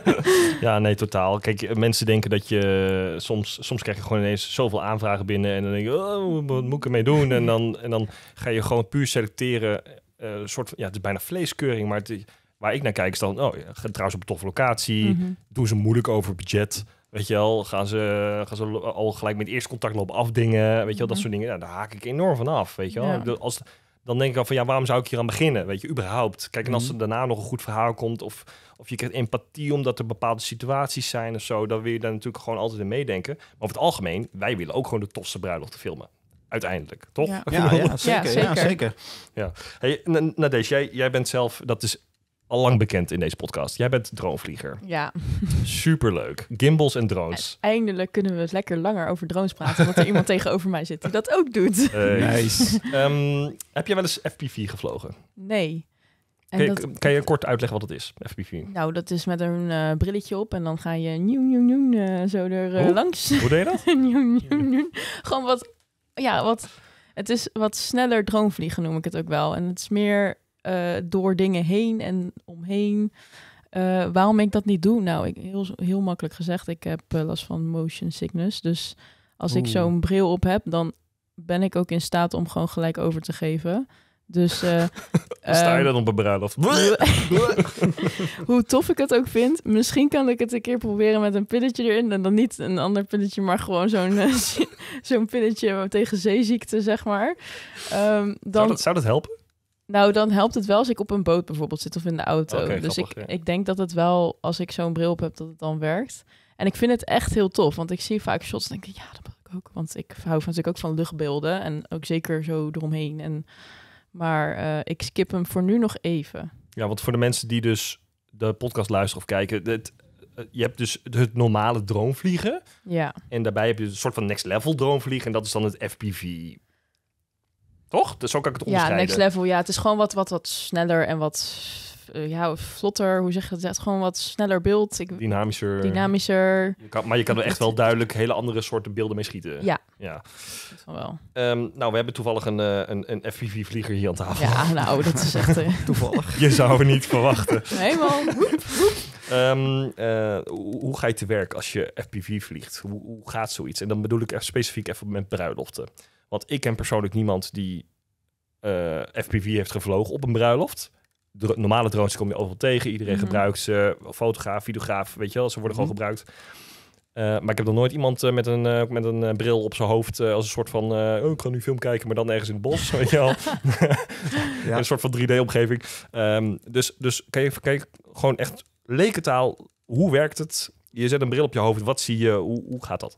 ja. nee, totaal. Kijk, mensen denken dat je eh, soms, soms krijg je gewoon ineens zoveel aanvragen binnen en dan denk je, oh, wat moet ik ermee doen? En dan, en dan ga je gewoon puur selecteren. Uh, soort, ja, het is bijna vleeskeuring, maar het, waar ik naar kijk is dan, oh, ja, trouwens op een toffe locatie, mhm. doen ze moeilijk over budget. Weet je wel, gaan ze, gaan ze al gelijk met eerst contact lopen afdingen, weet je wel, dat mhm. soort dingen. daar haak ik enorm van af, weet je wel. Als, dan denk ik al van ja, waarom zou ik hier aan beginnen? Weet je, überhaupt. Kijk, en als mhm. er daarna nog een goed verhaal komt, of, of je krijgt empathie omdat er bepaalde situaties zijn of zo, dan wil je daar natuurlijk gewoon altijd in meedenken. Maar over het algemeen, wij willen ook gewoon de tofste te filmen. Uiteindelijk, toch? Ja, ja, zeker. Ja, zeker. Ja, Hey, jij, jij bent zelf, dat is allang bekend in deze podcast. Jij bent dronevlieger. Ja. Superleuk. Gimbals en drones. Eindelijk kunnen we lekker langer over drones praten, omdat er iemand tegenover mij zit die dat ook doet. Eh, nice. Ehm, heb jij wel eens FPV gevlogen? Nee. En kan, je, kort uitleggen wat het is, FPV? Nou, dat is met een eh, brilletje op en dan ga je nieuw, nieuw, nieuw eh, zo er langs. Hoe deed je dat? nieuw, nieuw, nieuw. Gewoon wat, ja, wat, het is wat sneller dronevliegen noem ik het ook wel. En het is meer eh, door dingen heen en omheen. Eh, waarom ik dat niet doe? Nou, ik, heel, heel makkelijk gezegd, ik heb eh, last van motion sickness. Dus als ik zo'n bril op heb, dan ben ik ook in staat om gewoon gelijk over te geven. Dus, Sta je ehm, dan op een bruiloft? Hoe tof ik het ook vind, misschien kan ik het een keer proberen met een pilletje erin. En dan niet een ander pilletje, maar gewoon zo'n zo'n pilletje tegen zeeziekte, zeg maar. Ehm, dan... zou dat helpen? Nou, dan helpt het wel als ik op een boot bijvoorbeeld zit of in de auto. dus ik, ik denk dat het wel, als ik zo'n bril op heb, dat het dan werkt. En ik vind het echt heel tof, want ik zie vaak shots en denk ik, ja, dat wil ik ook. Want ik hou van, natuurlijk ook van luchtbeelden en ook zeker zo eromheen. En, maar eh, ik skip hem voor nu nog even. Ja, want voor de mensen die dus de podcast luisteren of kijken, dit, eh, je hebt dus het normale droomvliegen. Ja. En daarbij heb je een soort van next level droomvliegen en dat is dan het FPV toch? Dus zo kan ik het onderscheiden. Ja, next level. Ja, het is gewoon wat, wat, wat sneller en wat uh, ja, vlotter. Hoe zeg je dat? Gewoon wat sneller beeld. dynamischer. Dynamischer. Je kan, maar je kan er echt wel duidelijk hele andere soorten beelden mee schieten. Ja. Ja. Dat wel. Ehm, nou, we hebben toevallig een, eh, een, een FPV-vlieger hier aan tafel. Ja, nou, dat is echt... Eh, toevallig. Je zou het niet verwachten. Helemaal. Um, ehm, hoe, ga je te werk als je FPV vliegt? Hoe, hoe, gaat zoiets? En dan bedoel ik specifiek even met bruiloften. Want ik ken persoonlijk niemand die uh, eh, FPV heeft gevlogen op een bruiloft. normale drones kom je overal tegen. Iedereen mhm. gebruikt ze. Fotograaf, videograaf, weet je wel. Ze worden gewoon mhm. gebruikt. Eh, maar ik heb nog nooit iemand eh, met een, met een bril op zijn hoofd als een soort van... Oh, ik ga nu film kijken, maar dan ergens in het bos, weet je wel. Een soort van 3D-omgeving. Ehm, dus dus kan, je, gewoon echt taal. hoe werkt het? Je zet een bril op je hoofd, wat zie je, hoe, hoe gaat dat?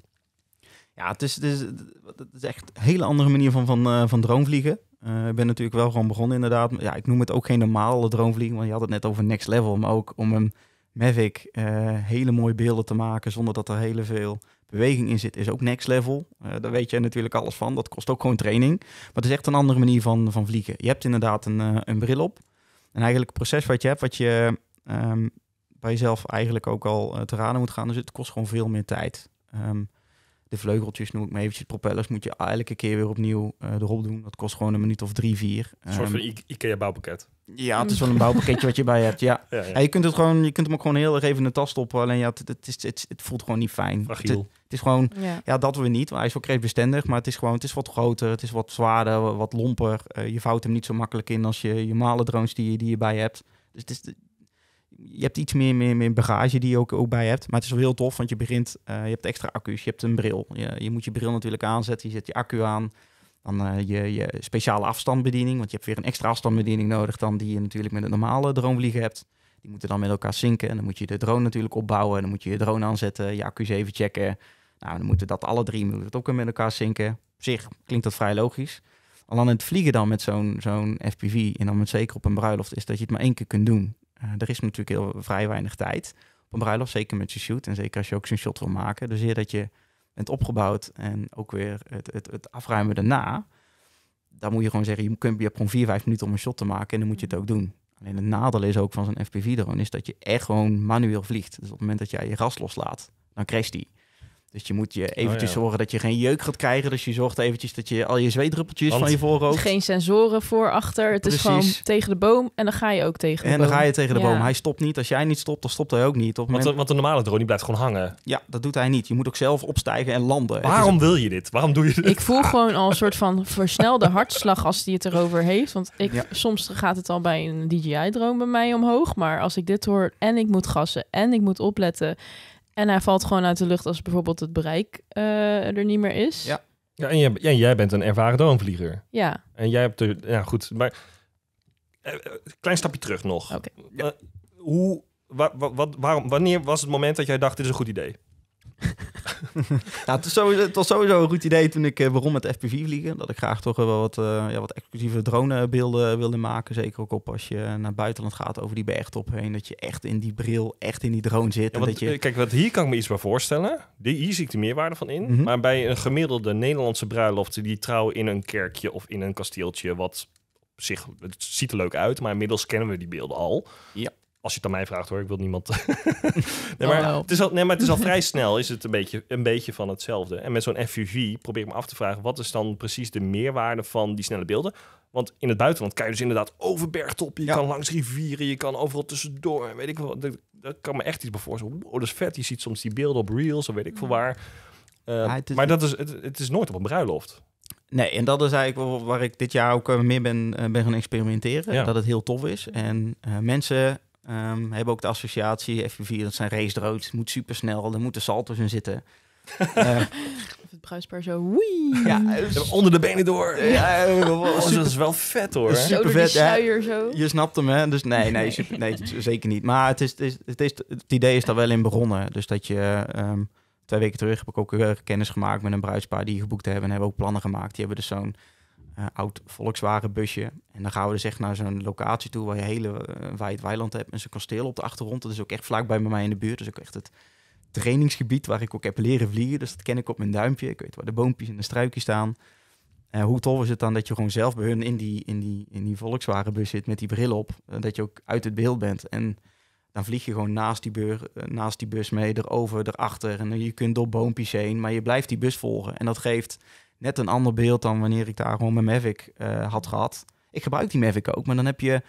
Ja, het is, het is, het is echt een hele andere manier van, van, eh, van droomvliegen. Uh, eh, ik ben natuurlijk wel gewoon begonnen inderdaad. Ja, ik noem het ook geen normale droomvliegen, want je had het net over next level. Maar ook om een Mavic eh, hele mooie beelden te maken zonder dat er hele veel beweging in zit, is ook next level. Uh, daar weet je natuurlijk alles van. Dat kost ook gewoon training. Maar het is echt een andere manier van, van vliegen. Je hebt inderdaad een, een bril op. En eigenlijk het proces wat je hebt, wat je ehm, bij jezelf eigenlijk ook al te raden moet gaan, dus het kost gewoon veel meer tijd. Um, de vleugeltjes noem ik me eventjes, propellers moet je elke keer weer opnieuw uh, erop doen. Dat kost gewoon een minuut of drie, vier. Een soort ehm, van IKEA bouwpakket. Ja, het is wel een bouwpakketje wat je bij hebt, ja. je, kunt het gewoon, je kunt hem ook gewoon heel erg even in de tas stoppen. Alleen ja, het, het, is, het, het voelt gewoon niet fijn. Het, het, is gewoon, ja. dat we niet. Hij is wel bestendig, maar het is gewoon, het is wat groter, het is wat zwaarder, wat lomper. Eh, je vouwt hem niet zo makkelijk in als je, je drones die, je, die je bij hebt. Dus het is, je hebt iets meer, meer, meer bagage die je ook, ook bij hebt. Maar het is wel heel tof, want je begint, eh, je hebt extra accu's, je hebt een bril. Je, je, moet je bril natuurlijk aanzetten, je zet je accu aan. Dan uh, je, je speciale afstandsbediening, want je hebt weer een extra afstandsbediening nodig dan die je natuurlijk met een normale dronevliegen hebt. Die moeten dan met elkaar zinken en dan moet je de drone natuurlijk opbouwen. En dan moet je je drone aanzetten, je accu's even checken. Nou, dan moeten dat alle drie moeten ook weer met elkaar zinken. Op zich klinkt dat vrij logisch. Al dan het vliegen dan met zo'n zo'n FPV en dan met zeker op een bruiloft is dat je het maar één keer kunt doen. Eh, er is natuurlijk heel, vrij weinig tijd op een bruiloft, zeker met je shoot. En zeker als je ook zo'n shot wil maken. Dus eer dat je bent opgebouwd en ook weer het, het, het afruimen daarna. Dan moet je gewoon zeggen, je, kunt, hebt gewoon vier, vijf minuten om een shot te maken en dan moet je het ook doen. Alleen het nadeel is ook van zo'n FPV-drone is dat je echt gewoon manueel vliegt. Dus op het moment dat jij je ras loslaat, dan crasht die. Dus je moet je oh, eventjes zorgen dat je geen jeuk gaat krijgen. Dus je zorgt eventjes dat je al je zweetdruppeltjes van je voorhoofd... Geen sensoren voor, achter. Het is gewoon tegen de boom en dan ga je ook tegen de en boom. En dan ga je tegen de boom. Hij stopt niet. Als jij niet stopt, dan stopt hij ook niet. want, want, de normale drone die blijft gewoon hangen. Ja, dat doet hij niet. Je moet ook zelf opstijgen en landen. Waarom wil je dit? Waarom doe je dit? Ik voel gewoon al een soort van versnelde hartslag als die het erover heeft. Want ik, soms gaat het al bij een DJI-drone bij mij omhoog. Maar als ik dit hoor en ik moet gassen en ik moet opletten... En hij valt gewoon uit de lucht als bijvoorbeeld het bereik eh, er niet meer is. Ja, ja en jij, jij bent een ervaren droomvlieger. Ja. En jij hebt er, ja goed, maar eh, eh, klein stapje terug nog. Oké. hoe, wa, wat, waarom, wanneer was het moment dat jij dacht, dit is een goed idee? nou, het, was sowieso, sowieso een goed idee toen ik eh, begon met FPV vliegen. Dat ik graag toch wel wat, uh, ja, wat exclusieve dronebeelden wilde maken. Zeker ook op als je naar buitenland gaat over die bergtop heen. Dat je echt in die bril, echt in die drone zit. dat je... Eh, kijk, wat hier kan ik me iets bij voorstellen. Die, hier zie ik de meerwaarde van in. Mhm. Maar bij een gemiddelde Nederlandse bruiloft die trouwen in een kerkje of in een kasteeltje... wat zich, het ziet er leuk uit, maar inmiddels kennen we die beelden al. Ja. Als je het aan mij vraagt hoor, ik wil niemand. nee, maar het is al, nee, maar het is al vrij snel is het een beetje, een beetje van hetzelfde. En met zo'n FUV probeer ik me af te vragen... wat is dan precies de meerwaarde van die snelle beelden? Want in het buitenland kan je dus inderdaad over bergtoppen... je kan langs rivieren, je kan overal tussendoor. Weet ik wat, dat, kan me echt iets bevoorstellen. Oh, dat is vet. Je ziet soms die beelden op reels of weet ik veel waar. Eh, maar dat is, het, het is nooit op een bruiloft. Nee, en dat is eigenlijk waar ik dit jaar ook eh, meer ben, eh, ben gaan experimenteren. Dat het heel tof is. En mensen Ehm, we hebben ook de associatie FP4, dat zijn race moet supersnel, er moeten salto's in zitten. Eh, het bruidspaar zo, wee. Ja, eh, onder de benen door. Ja, oh, dat is wel vet hoor. Super vet. ja. zo. Je snapt hem hè? Dus nee, nee, nee zeker niet. Maar het, is, het, is, het, is, het idee is daar wel in begonnen. Dus dat je... Ehm, twee weken terug heb ik ook eh, kennis gemaakt met een bruidspaar die geboekt hebben. En hebben ook plannen gemaakt. Die hebben dus zo'n eh, oud Volkswagen busje. En dan gaan we dus echt naar zo'n locatie toe waar je hele uh, wijd weiland hebt en zo'n kasteel op de achtergrond. Dat is ook echt vlakbij bij mij in de buurt. Dus ook echt het trainingsgebied waar ik ook heb leren vliegen. Dus dat ken ik op mijn duimpje. Ik weet waar de boompjes en de struikjes staan. Uh, hoe tof is het dan dat je gewoon zelf bij hun in die, in die, in die Volkswagen bus zit met die bril op. dat je ook uit het beeld bent. En dan vlieg je gewoon naast die, beur, naast die bus mee, erover, erachter. En je kunt door boompjes heen, maar je blijft die bus volgen. En dat geeft net een ander beeld dan wanneer ik daar gewoon mijn Mavic eh, had gehad. Ik gebruik die Mavic ook, maar dan heb je...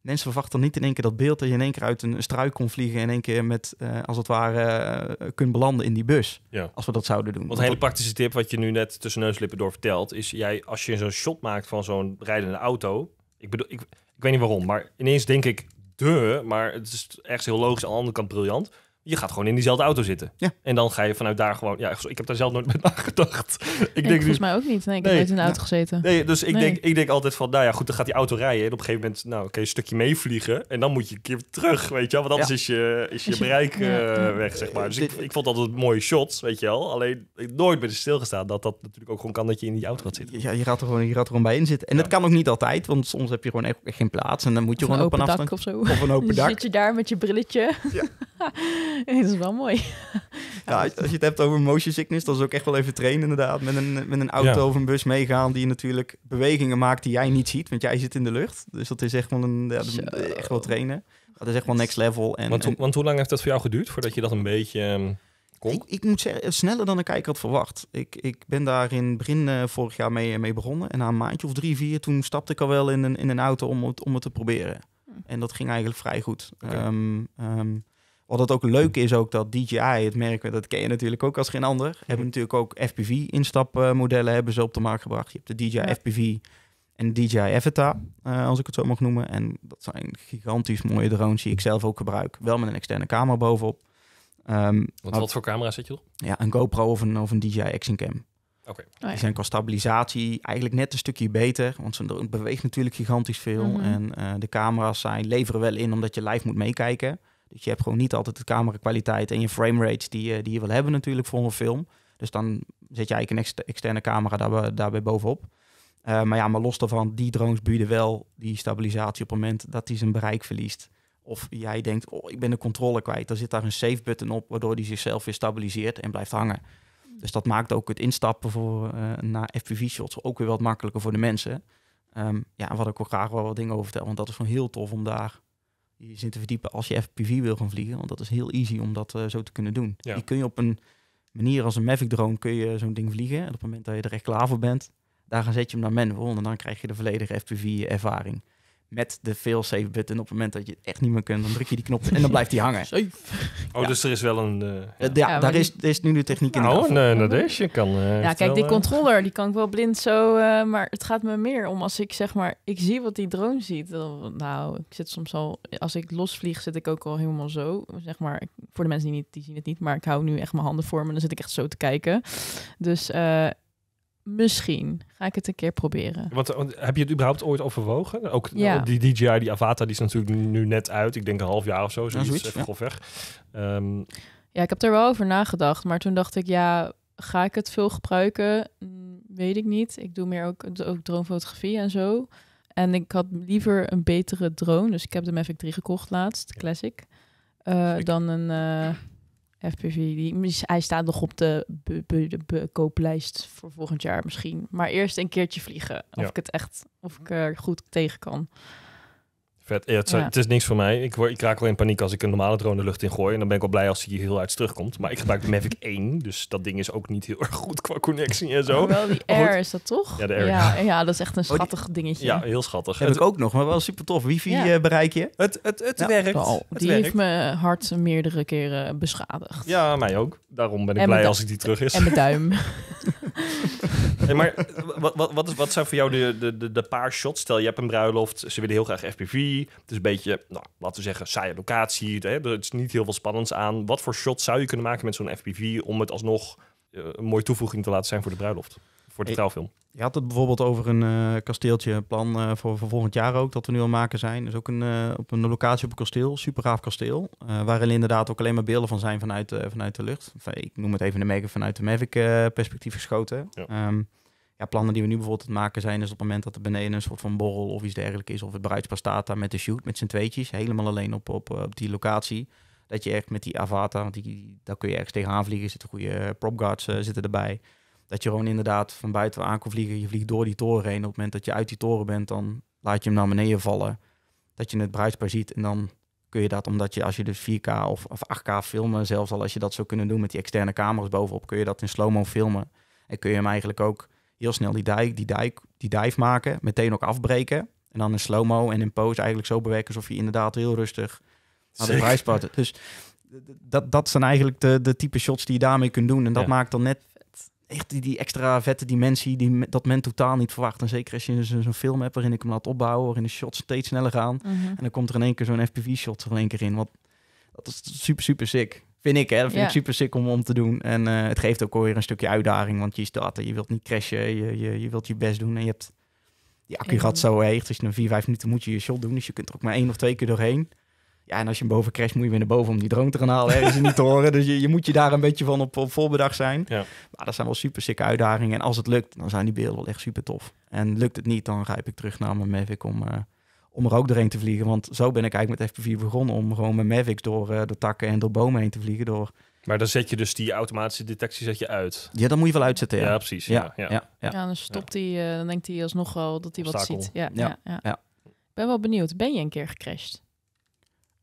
Mensen verwachten niet in één keer dat beeld dat je in één keer uit een struik kon vliegen en in één keer met, eh, als het ware, uh, kunt belanden in die bus. Ja. Als we dat zouden doen. Wat een hele praktische tip wat je nu net tussen neuslippen door vertelt, is jij, als je zo'n shot maakt van zo'n rijdende auto, ik bedoel, ik, ik weet niet waarom, maar ineens denk ik, de, maar het is ergens heel logisch, aan de andere kant briljant. Je gaat gewoon in diezelfde auto zitten. Ja. En dan ga je vanuit daar gewoon... Ja, ik heb daar zelf nooit bij nagedacht. ik denk ik volgens dus- mij ook niet. Nee, ik heb nooit in de auto gezeten. Nee, dus ik, Denk, ik denk altijd van... Nou ja, goed, dan gaat die auto rijden. En op een gegeven moment... Nou, oké, een stukje meevliegen. En dan moet je een keer terug, weet je wel. Want anders is je, is je bereik eh, weg, zeg maar. Dus ik, ik vond altijd mooie shots, weet je wel. Alleen nooit bij de stilgestaan dat dat natuurlijk ook gewoon kan dat je in die auto gaat zitten. Ja, je gaat er gewoon, je gaat er gewoon bij in zitten. En dat kan ook niet altijd, want soms heb je gewoon echt geen plaats. En dan moet je gewoon op een afstand... Of, zo. of een open dak. Dan zit je daar met je brilletje. Ja. Het is wel mooi. Ja, als je het hebt over motion sickness, dat is ook echt wel even trainen inderdaad. Met een, met een auto of een bus meegaan die natuurlijk bewegingen maakt die jij niet ziet, want jij zit in de lucht. Dus dat is echt wel, een, ja, echt wel trainen. Dat is echt wel next level. En, want, want hoe lang heeft dat voor jou geduurd voordat je dat een beetje... Um... Ik, ik, moet zeggen, sneller dan ik eigenlijk had verwacht. Ik, ik ben daar in begin eh, vorig jaar mee, mee begonnen. En na een maandje of drie, vier, toen stapte ik al wel in een, in een auto om het, om het te proberen. Hm. En dat ging eigenlijk vrij goed. Wat het ook leuk is ook dat DJI, het merk, dat ken je natuurlijk ook als geen ander, hebben mhm. natuurlijk ook FPV-instapmodellen hebben ze op de markt gebracht. Je hebt de DJI FPV en DJI Avatar, eh, als ik het zo mag noemen. En dat zijn gigantisch mooie drones die ik zelf ook gebruik. Wel met een externe camera bovenop. Ehm, want wat voor camera zet je op? Ja, een GoPro of een, of een DJI Action Cam. Okay. Die oh zijn qua stabilisatie eigenlijk net een stukje beter. Want ze beweegt natuurlijk gigantisch veel. Mhm. En eh, de camera's zijn, leveren wel in omdat je live moet meekijken je hebt gewoon niet altijd de camerakwaliteit en je frame rates die, eh, die je wil hebben natuurlijk voor een film. Dus dan zet je eigenlijk een externe camera daar, eh, daarbij bovenop. Eh, maar ja, maar los daarvan, die drones bieden wel die stabilisatie op het moment dat hij zijn bereik verliest. Of jij denkt, oh, ik ben de controle kwijt. Dan zit daar een safe button op, waardoor die zichzelf weer stabiliseert en blijft hangen. Dus dat maakt ook het instappen voor, naar FPV-shots ook weer wat makkelijker voor de mensen. Ehm, ja, wat ik ook graag wel wat dingen over vertel, want dat is gewoon heel tof om daar je zit te verdiepen als je FPV wil gaan vliegen. Want dat is heel easy om dat eh, zo te kunnen doen. Ja. Die kun je op een manier als een Mavic drone kun je zo'n ding vliegen. En op het moment dat je er echt klaar voor bent, daar zet je hem naar manual. En dan krijg je de volledige FPV ervaring met de save button. Op het moment dat je het echt niet meer kunt, dan druk je die knop en dan blijft die hangen. Oh, dus er is wel een... Eh, eh, ja, daar is, is, nu de techniek in. Oh, nee, is je kan... Eh, ja, kijk, die controller, die kan ik wel blind zo... maar het gaat me meer om als ik zeg maar... Ik zie wat die drone ziet. nou, ik zit soms al... Als ik losvlieg, zit ik ook al helemaal zo. Zeg maar, voor de mensen die, niet, die zien het niet, maar ik hou nu echt mijn handen voor me. Dan zit ik echt zo te kijken. Dus misschien ga ik het een keer proberen. Want, eh, heb je het überhaupt ooit overwogen? Ook eh, ja. die DJI, die Avata, die is natuurlijk nu net uit. Ik denk een half jaar of zo, zoiets, ja, even grofweg. Ehm, ja, ik heb er wel over nagedacht. Maar toen dacht ik, ja, ga ik het veel gebruiken? Mm, weet ik niet. Ik doe meer ook, ook droomfotografie en zo. En ik had liever een betere drone. Dus ik heb de Mavic 3 gekocht laatst, Classic. Eh, dan een... FPV. Die, hij staat nog op de, bekooplijst kooplijst voor volgend jaar misschien. Maar eerst een keertje vliegen. Of ik het echt, of ik mhm. er goed tegen kan het, is niks voor mij. Ik, word, ik raak wel in paniek als ik een normale drone de lucht in gooi. En dan ben ik wel blij als hij hier heel hard terugkomt. Maar ik gebruik de Mavic 1, dus dat ding is ook niet heel erg goed qua connectie en zo. Oh, wel die Air is dat toch? Ja, de Air. Ja, dat is echt een oh, schattig dingetje. Ja, heel schattig. Heb het, ik ook nog, maar wel super tof. Wifi eh, bereik je. Het, het, het werkt. het die heeft me hart meerdere keren beschadigd. Ja, mij ook. Daarom ben ik blij als ik die terug is. En mijn duim. maar wat, wat, wat, is, wat zijn voor jou de, de, de, de paar shots? Stel, je hebt een bruiloft, ze willen heel graag FPV het is een beetje, nou, laten we zeggen, saaie locatie. Hè? is niet heel veel spannends aan. Wat voor shots zou je kunnen maken met zo'n FPV om het alsnog eh, een mooie toevoeging te laten zijn voor de bruiloft? Voor de hey, trouwfilm. Je had het bijvoorbeeld over een uh, kasteeltje, plan eh, voor, volgend jaar ook, dat we nu al maken zijn. Dus ook een, op een locatie op een kasteel, super gaaf kasteel. waarin inderdaad ook alleen maar beelden van zijn vanuit, vanuit de lucht. ik noem het even de Mavic vanuit de Mavic perspectief geschoten. Ja. Ehm, ja, plannen die we nu bijvoorbeeld aan het maken zijn, is op het moment dat er beneden een soort van borrel of iets dergelijks is, of het staat daar met de shoot, met z'n tweetjes, helemaal alleen op, op, eh, op die locatie. Dat je echt met die avatar, want die, daar kun je ergens tegenaan vliegen, zitten goede eh, prop guards eh, zitten erbij. Dat je gewoon inderdaad van buiten aan kan vliegen, je vliegt door die toren heen. Op het moment dat je uit die toren bent, dan laat je hem naar beneden vallen. Dat je het bruidspaar ziet en dan kun je dat, omdat je als je dus 4K of, of 8K filmen, zelfs al als je dat zou kunnen doen met die externe camera's bovenop, kun je dat in slow-mo filmen. En kun je hem eigenlijk ook heel snel die, dijk, die, dijk, die dive maken, meteen ook afbreken. En dan in slow-mo en in pose eigenlijk zo bewerken alsof je inderdaad heel rustig aan de prijspad. Dus dat, dat zijn eigenlijk de, de type shots die je daarmee kunt doen. En dat maakt dan net echt die, die extra vette dimensie die dat men totaal niet verwacht. En zeker als je zo'n film hebt waarin ik hem laat opbouwen, waarin de shots steeds sneller gaan. Mhm. En dan komt er in één keer zo'n FPV-shot van in één keer in. Want dat is super, super sick. Vind ik, hè? Dat vind ik super sick om, om te doen. En eh, het geeft ook alweer een stukje uitdaging, want je staat er, je wilt niet crashen, je, je, je wilt je best doen en je hebt... Die accu gaat zo heeg, dus na vier vijf minuten moet je je shot doen, dus je kunt er ook maar één of twee keer doorheen. Ja, en als je hem boven crasht, moet je weer naar boven om die drone te gaan halen. Hè? is niet te horen, dus je, je, moet je daar een beetje van op, op voorbedacht zijn. Ja. Maar dat zijn wel super sick uitdagingen. En als het lukt, dan zijn die beelden wel echt super tof. En lukt het niet, dan grijp ik terug naar mijn Mavic om... Eh, om er ook doorheen te vliegen. Want zo ben ik eigenlijk met FPV begonnen. Om gewoon met Mavics door, uh, takken en door bomen heen te vliegen. Door... Maar dan zet je dus die automatische detectie zet je uit. Ja, dan moet je wel uitzetten. Ja, precies. Ja, ja, ja. dan stopt hij. Eh, dan denkt hij alsnog wel dat hij wat ziet. Ja, ja. Ja, Ik ben wel benieuwd. Ben je een keer gecrashed?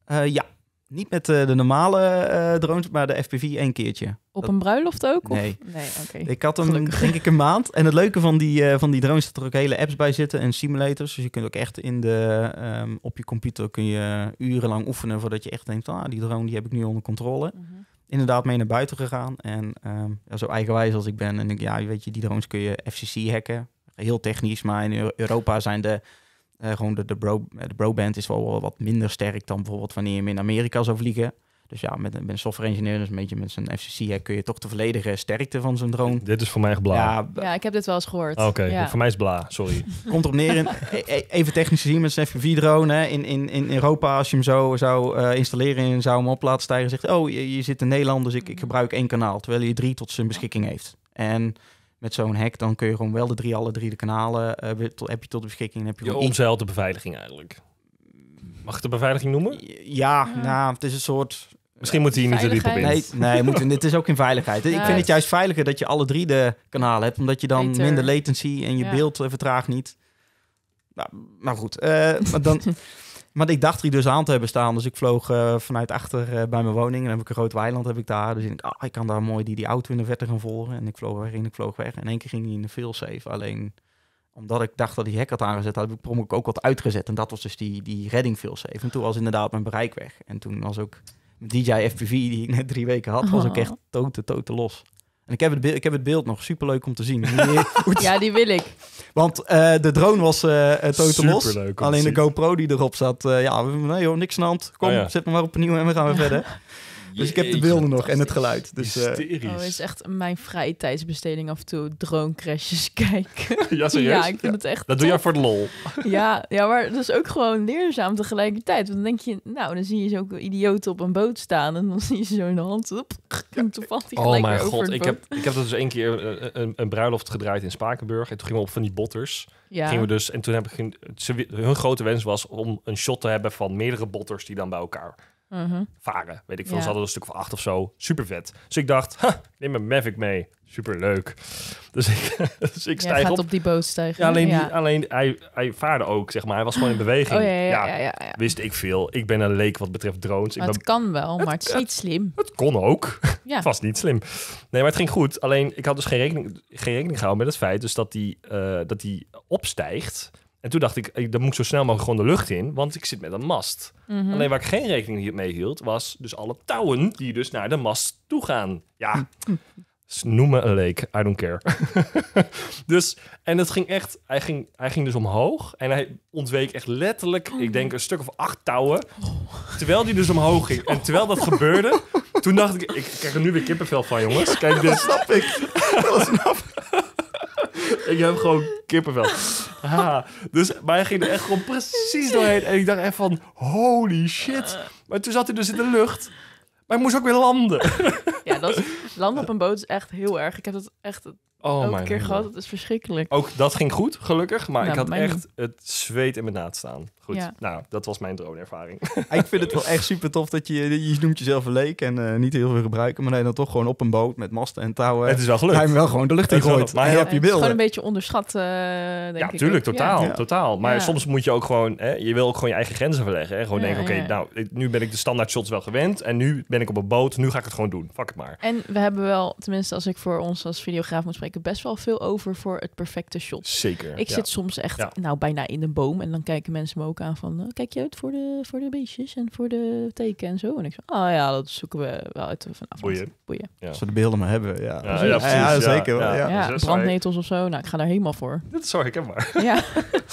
Eh, ja, niet met eh, de normale eh, drones, maar de FPV één keertje. Op een bruiloft ook? Of? Nee. nee okay. Ik had hem denk ik een maand. En het leuke van die, eh, van die drones is dat er ook hele apps bij zitten en simulators. Dus je kunt ook echt in de, ehm, op je computer kun je urenlang oefenen voordat je echt denkt, ah, die drone die heb ik nu onder controle. Mhm. Inderdaad mee naar buiten gegaan. En ehm, ja, zo eigenwijs als ik ben. En ik, ja, weet je, die drones kun je FCC hacken. Heel technisch, maar in Europa zijn de eh, gewoon de, de, bro, eh, de band is wel wat minder sterk dan bijvoorbeeld wanneer je hem in Amerika zou vliegen. Dus ja, met, met een software engineer, dus een beetje met zijn FCC, hè, kun je toch de volledige sterkte van zo'n drone. Dit is voor mij bla. Ja, ja, ik heb dit wel eens gehoord. Ah, oké, voor mij is bla, sorry. Komt op neer, in, e, e, even technisch gezien met zijn FPV-drone. In, in, in Europa, als je hem zo zou eh, installeren en zou hem op laten stijgen, zegt, oh, je, je, zit in Nederland, dus ik, ik gebruik één kanaal. Terwijl je drie tot zijn beschikking heeft. En met zo'n hack, dan kun je gewoon wel de drie, alle drie de kanalen uh, heb je tot beschikking. Heb je je omzeilt de beveiliging eigenlijk. Mag ik de beveiliging noemen? Ja, nou, het is een soort... Misschien moet hij hier niet zo diep op in. Nee, nee moet, het is ook in veiligheid. Ik vind het juist veiliger dat je alle drie de kanalen hebt, omdat je dan Later. minder latency en je beeld eh, vertraagt niet. Nou, maar nou goed, eh, maar dan... Maar ik dacht er dus aan te hebben staan. Dus ik vloog eh, vanuit achter eh, bij mijn woning. En dan heb ik een groot weiland heb ik daar. Dus ik denk, ah, ik kan daar mooi die, die auto in de verte gaan volgen. En ik vloog weg en ik vloog weg. En in één keer ging hij in de failsafe. Alleen omdat ik dacht dat die hek had aangezet, had ik per ook wat uitgezet. En dat was dus die, die redding failsafe. En toen was inderdaad mijn bereik weg. En toen was ook DJ FPV, die ik net drie weken had, was ook oh. echt tote, tote los. En ik heb het, ik heb het beeld nog. Superleuk om te zien. ja, die wil ik. Want eh, de drone was uh, totaal los. Alleen de GoPro die erop zat. Eh, ja, nee joh, niks aan hand. Kom, oh, ja. zet me maar opnieuw en we gaan weer verder. Dus ik heb de beelden nog en het geluid. Dus, eh, Hysterisch. Oh, is echt mijn vrije tijdsbesteding af en toe crashes kijken. ja, serieus? Ja, ik vind het echt Dat doe jij voor de lol. ja, ja, maar dat is ook gewoon leerzaam tegelijkertijd. Want dan denk je, nou, dan zie je zo'n idioot op een boot staan en dan zie je zo'n hand op. toen valt hij gelijk Oh mijn god, ik heb, ik heb dat dus één keer eh, eh, een, een, bruiloft gedraaid in Spakenburg. En toen gingen we op van die botters. Ja. Gingen we dus, en toen heb ik hun grote wens was om een shot te hebben van meerdere botters die dan bij elkaar Mhm. varen. Weet ik veel, ze hadden een stuk van acht of zo. Super vet. Dus ik dacht, ha, neem mijn Mavic mee. Super leuk. Dus ik, dus ik stijg gaat op. die boot stijgen. Ja, alleen, alleen hij, hij vaarde ook, zeg maar. Hij was gewoon in oh, beweging. ja, wist ik veel. Ik ben een leek wat betreft drones. Maar het kan wel, maar het, is niet slim. Het, kon ook. Ja. Vast niet slim. Nee, maar het ging goed. Alleen, ik had dus geen rekening, geen rekening gehouden met het feit dus dat hij eh, dat die opstijgt. En toen dacht ik, ik, eh, dan moet ik zo snel mogelijk gewoon de lucht in, want ik zit met een mast. Mhm. Alleen waar ik geen rekening mee hield, was dus alle touwen die dus naar de mast toe gaan. Ja, noem me een leek, I don't care. dus, en het ging echt, hij ging, hij ging dus omhoog en hij ontweek echt letterlijk, oh ik denk een stuk of acht touwen, oh. terwijl die dus omhoog ging. En terwijl dat gebeurde, toen dacht ik, ik krijg er nu weer kippenvel van jongens. Kijk, dit dus- snap ik. Dat snap ik heb gewoon kippenvel. Dus, maar hij ging er echt gewoon precies doorheen. En ik dacht echt van, holy shit. Maar toen zat hij dus in de lucht. Maar hij moest ook weer landen. ja, dat is, landen op een boot is echt heel erg. Ik heb dat echt oh, elke keer gehad. Dat is verschrikkelijk. Ook dat ging goed, gelukkig. Maar nou, ik had echt het zweet in mijn naad staan ja. nou, dat was mijn droneervaring. Ah, ik vind het wel echt super tof dat je, je noemt jezelf een leek en eh, niet heel veel gebruiken, maar nee, dan toch gewoon op een boot met masten en touwen. Het is wel gelukt. Hij hem wel gewoon de lucht in gooit. Maar heb je beelden. gewoon een beetje onderschat, eh, denk ja, Tuurlijk, totaal, totaal. Maar soms moet je ook gewoon, hè, je wil ook gewoon je eigen grenzen verleggen. Hè? Gewoon denken, oké, nou, nu ben ik de standaard shots wel gewend en nu ben ik op een boot, nu ga ik het gewoon doen. Fuck het maar. En we hebben wel, tenminste als ik voor ons als videograaf moet spreken, best wel veel over voor het perfecte shot. Zeker. Ik zit soms echt, nou, bijna in een boom en dan kijken mensen me ook aan van, eh, kijk je uit voor de, voor de beestjes en voor de teken en zo. En ik zei, oh ah ja, dat zoeken we wel uit vanavond Boeien. Boeien. Ja. Als we de beelden maar hebben, ja. Ja, ja zeker. brandnetels of zo, nou, ik ga daar helemaal voor. Zorg ik sorry, maar. Ja.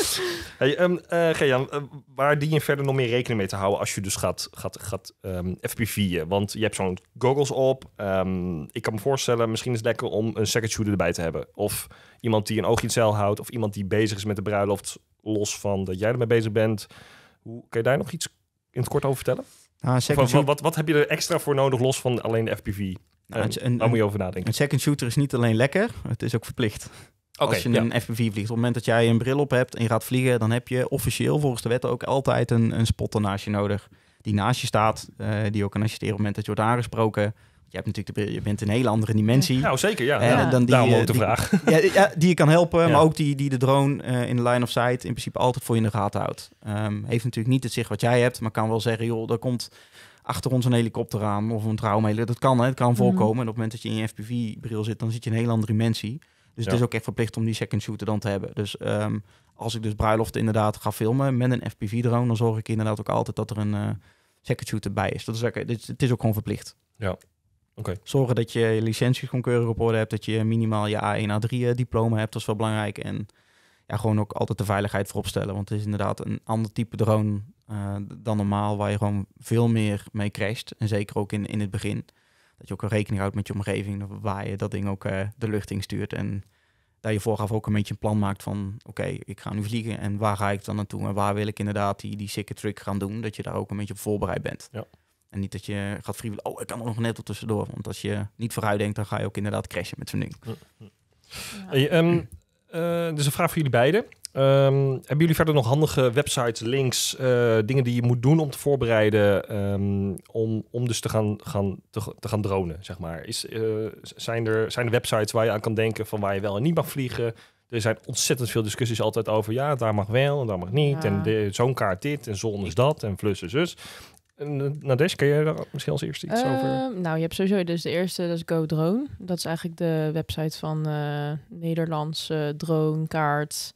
hey, um, ehm, uh, eh, Gejan, eh, waar die je verder nog meer rekening mee te houden als je dus gaat, gaat, gaat um, ehm, FPV'en? Want je hebt zo'n goggles op. Ehm, ik kan me voorstellen, misschien is het lekker om een second shooter erbij te hebben. Of iemand die een in cel houdt, of iemand die bezig is met de bruiloft los van dat jij ermee bezig bent. Hoe, kan je daar nog iets in het kort over vertellen? Nou, zeg, wat, wat, heb je er extra voor nodig, los van alleen de FPV? Nou, een, daar moet je Een second shooter is niet alleen lekker, het is ook verplicht. als je een FPV vliegt. Op het moment dat jij een bril op hebt en je gaat vliegen, dan heb je officieel volgens de wet ook altijd een, een spotter naast je nodig. Die naast je staat, eh, die ook kan assisteren op het moment dat je wordt aangesproken je, hebt natuurlijk de, een hele andere dimensie. Nou, zeker, ja. Eh, dan die, Daarom eh, die, vraag. Ja, ja, die je kan helpen, maar ook die, die de drone eh, in de line of sight in principe altijd voor je in de gaten houdt. Ehm, heeft natuurlijk niet het zicht wat jij hebt, maar kan wel zeggen, joh, daar komt achter ons een helikopter aan of een trouwmeler. Dat kan, hè, het kan mhm. voorkomen. En op het moment dat je in je FPV-bril zit, dan zit je een hele andere dimensie. Dus het is ook echt verplicht om die second shooter dan te hebben. Dus ehm, als ik dus bruiloft inderdaad ga filmen met een FPV-drone, dan zorg ik inderdaad ook altijd dat er een second shooter bij is. Dat is ook, het is ook gewoon verplicht. Ja. Zorgen dat je je licenties gewoon keurig op orde hebt, dat je minimaal je A1, A3 eh, diploma hebt, dat is wel belangrijk. En ja, gewoon ook altijd de veiligheid voorop stellen, want het is inderdaad een ander type drone eh, dan normaal, waar je gewoon veel meer mee crasht. En zeker ook in, in het begin. Dat je ook rekening houdt met je omgeving, waar je dat ding ook eh, de lucht in stuurt. En dat je vooraf ook een beetje een plan maakt van, oké, ik ga nu vliegen en waar ga ik dan naartoe en waar wil ik inderdaad die, die sikke trick gaan doen, dat je daar ook een beetje op voorbereid bent. Ja. En niet dat je gaat vrienden. oh, ik kan er nog net op tussendoor. Want als je niet vooruit denkt, dan ga je ook inderdaad crashen met zo'n ding. Ehm, eh, dus een vraag voor jullie beiden. Ehm, hebben jullie verder nog handige websites, links, eh, dingen die je moet doen om te voorbereiden ehm, om, om dus te gaan, gaan, te, gaan dronen, zeg maar? Is, eh, zijn, er, zijn er websites waar je aan kan denken van waar je wel en niet mag vliegen? Er zijn ontzettend veel discussies altijd over, ja, daar mag wel en daar mag niet. En zo'n kaart dit en zon is dat en flus zus. En eh, Nadesh, kun jij daar misschien als eerste iets over? Ehm, nou, je hebt sowieso dus de eerste, dat is Go Drone. Dat is eigenlijk de website van uh, Nederlandse dronekaart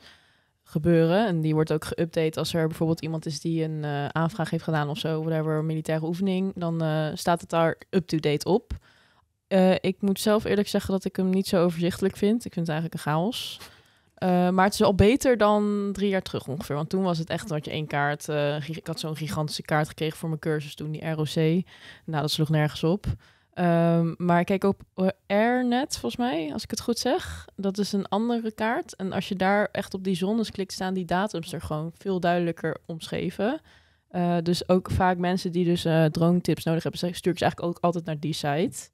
gebeuren. En die wordt ook geüpdate als er bijvoorbeeld iemand is die een eh, aanvraag heeft gedaan of zo, whatever, militaire oefening. Dan staat het daar up-to-date op. ik moet zelf eerlijk zeggen dat ik hem niet zo overzichtelijk vind. Ik vind het eigenlijk een chaos. Eh, maar het is al beter dan drie jaar terug ongeveer. Want toen was het echt, dat je één kaart. Uh, ik had zo'n gigantische kaart gekregen voor mijn cursus toen, die ROC. Nou, dat sloeg nergens op. Ehm, maar ik kijk op eh, AirNet, volgens mij, als ik het goed zeg. Dat is een andere kaart. En als je daar echt op die zones klikt, staan die datums er gewoon veel duidelijker omschreven. dus ook vaak mensen die dus uh, drone tips nodig hebben, stuur ik ze eigenlijk ook altijd naar die site.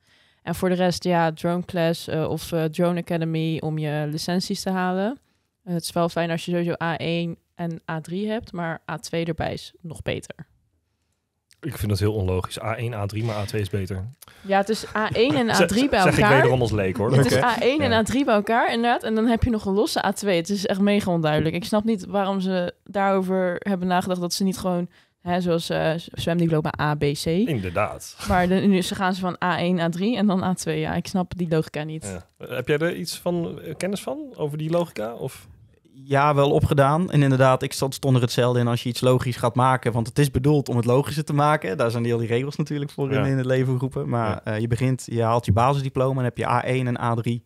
En voor de rest, ja, Drone Class eh, of eh, Drone Academy om je licenties te halen. Eh, het is wel fijn als je sowieso A1 en A3 hebt, maar A2 erbij is nog beter. Ik vind dat heel onlogisch. A1, A3, maar A2 is beter. Ja, het is A1 en A3 bij elkaar. Zeg ik wederom als leek hoor. Het is A1 en A3 bij elkaar inderdaad. En dan heb je nog een losse A2. Het is echt mega onduidelijk. Ik snap niet waarom ze daarover hebben nagedacht dat ze niet gewoon Hè, zoals uh, eh, zwemdiploma A, B, C. Inderdaad. Maar de, nu ze gaan ze van A1, A3 en dan A2. Ja, ik snap die logica niet. Heb jij er iets van eh, kennis van over die logica? Of? Ja, wel opgedaan. En inderdaad, ik stond, stond er hetzelfde in als je iets logisch gaat maken. Want het is bedoeld om het logischer te maken. Daar zijn heel die regels natuurlijk voor in, in, het leven geroepen. Maar eh, je begint, je haalt je basisdiploma en heb je A1 en A3.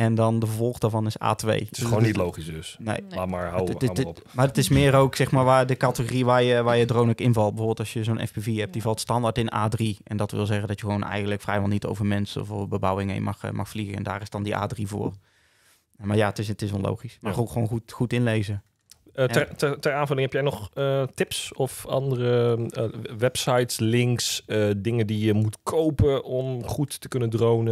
En dan de vervolg daarvan is A2. Het is dus gewoon niet logisch dus. Nee. Laat maar houden. Het, op. Maar het is meer ook zeg maar waar de categorie waar je, waar je drone ook invalt. Bijvoorbeeld als je zo'n FPV hebt, die valt standaard in A3. En dat wil zeggen dat je gewoon eigenlijk vrijwel niet over mensen of over bebouwing heen mag, eh, mag vliegen. En daar is dan die A3 voor. Maar ja, het is, het is onlogisch. Maar ook gewoon goed, goed inlezen. Eh, ter, ter, aanvulling, heb jij nog eh, tips of andere eh, websites, links, dingen die je moet kopen om goed te kunnen dronen?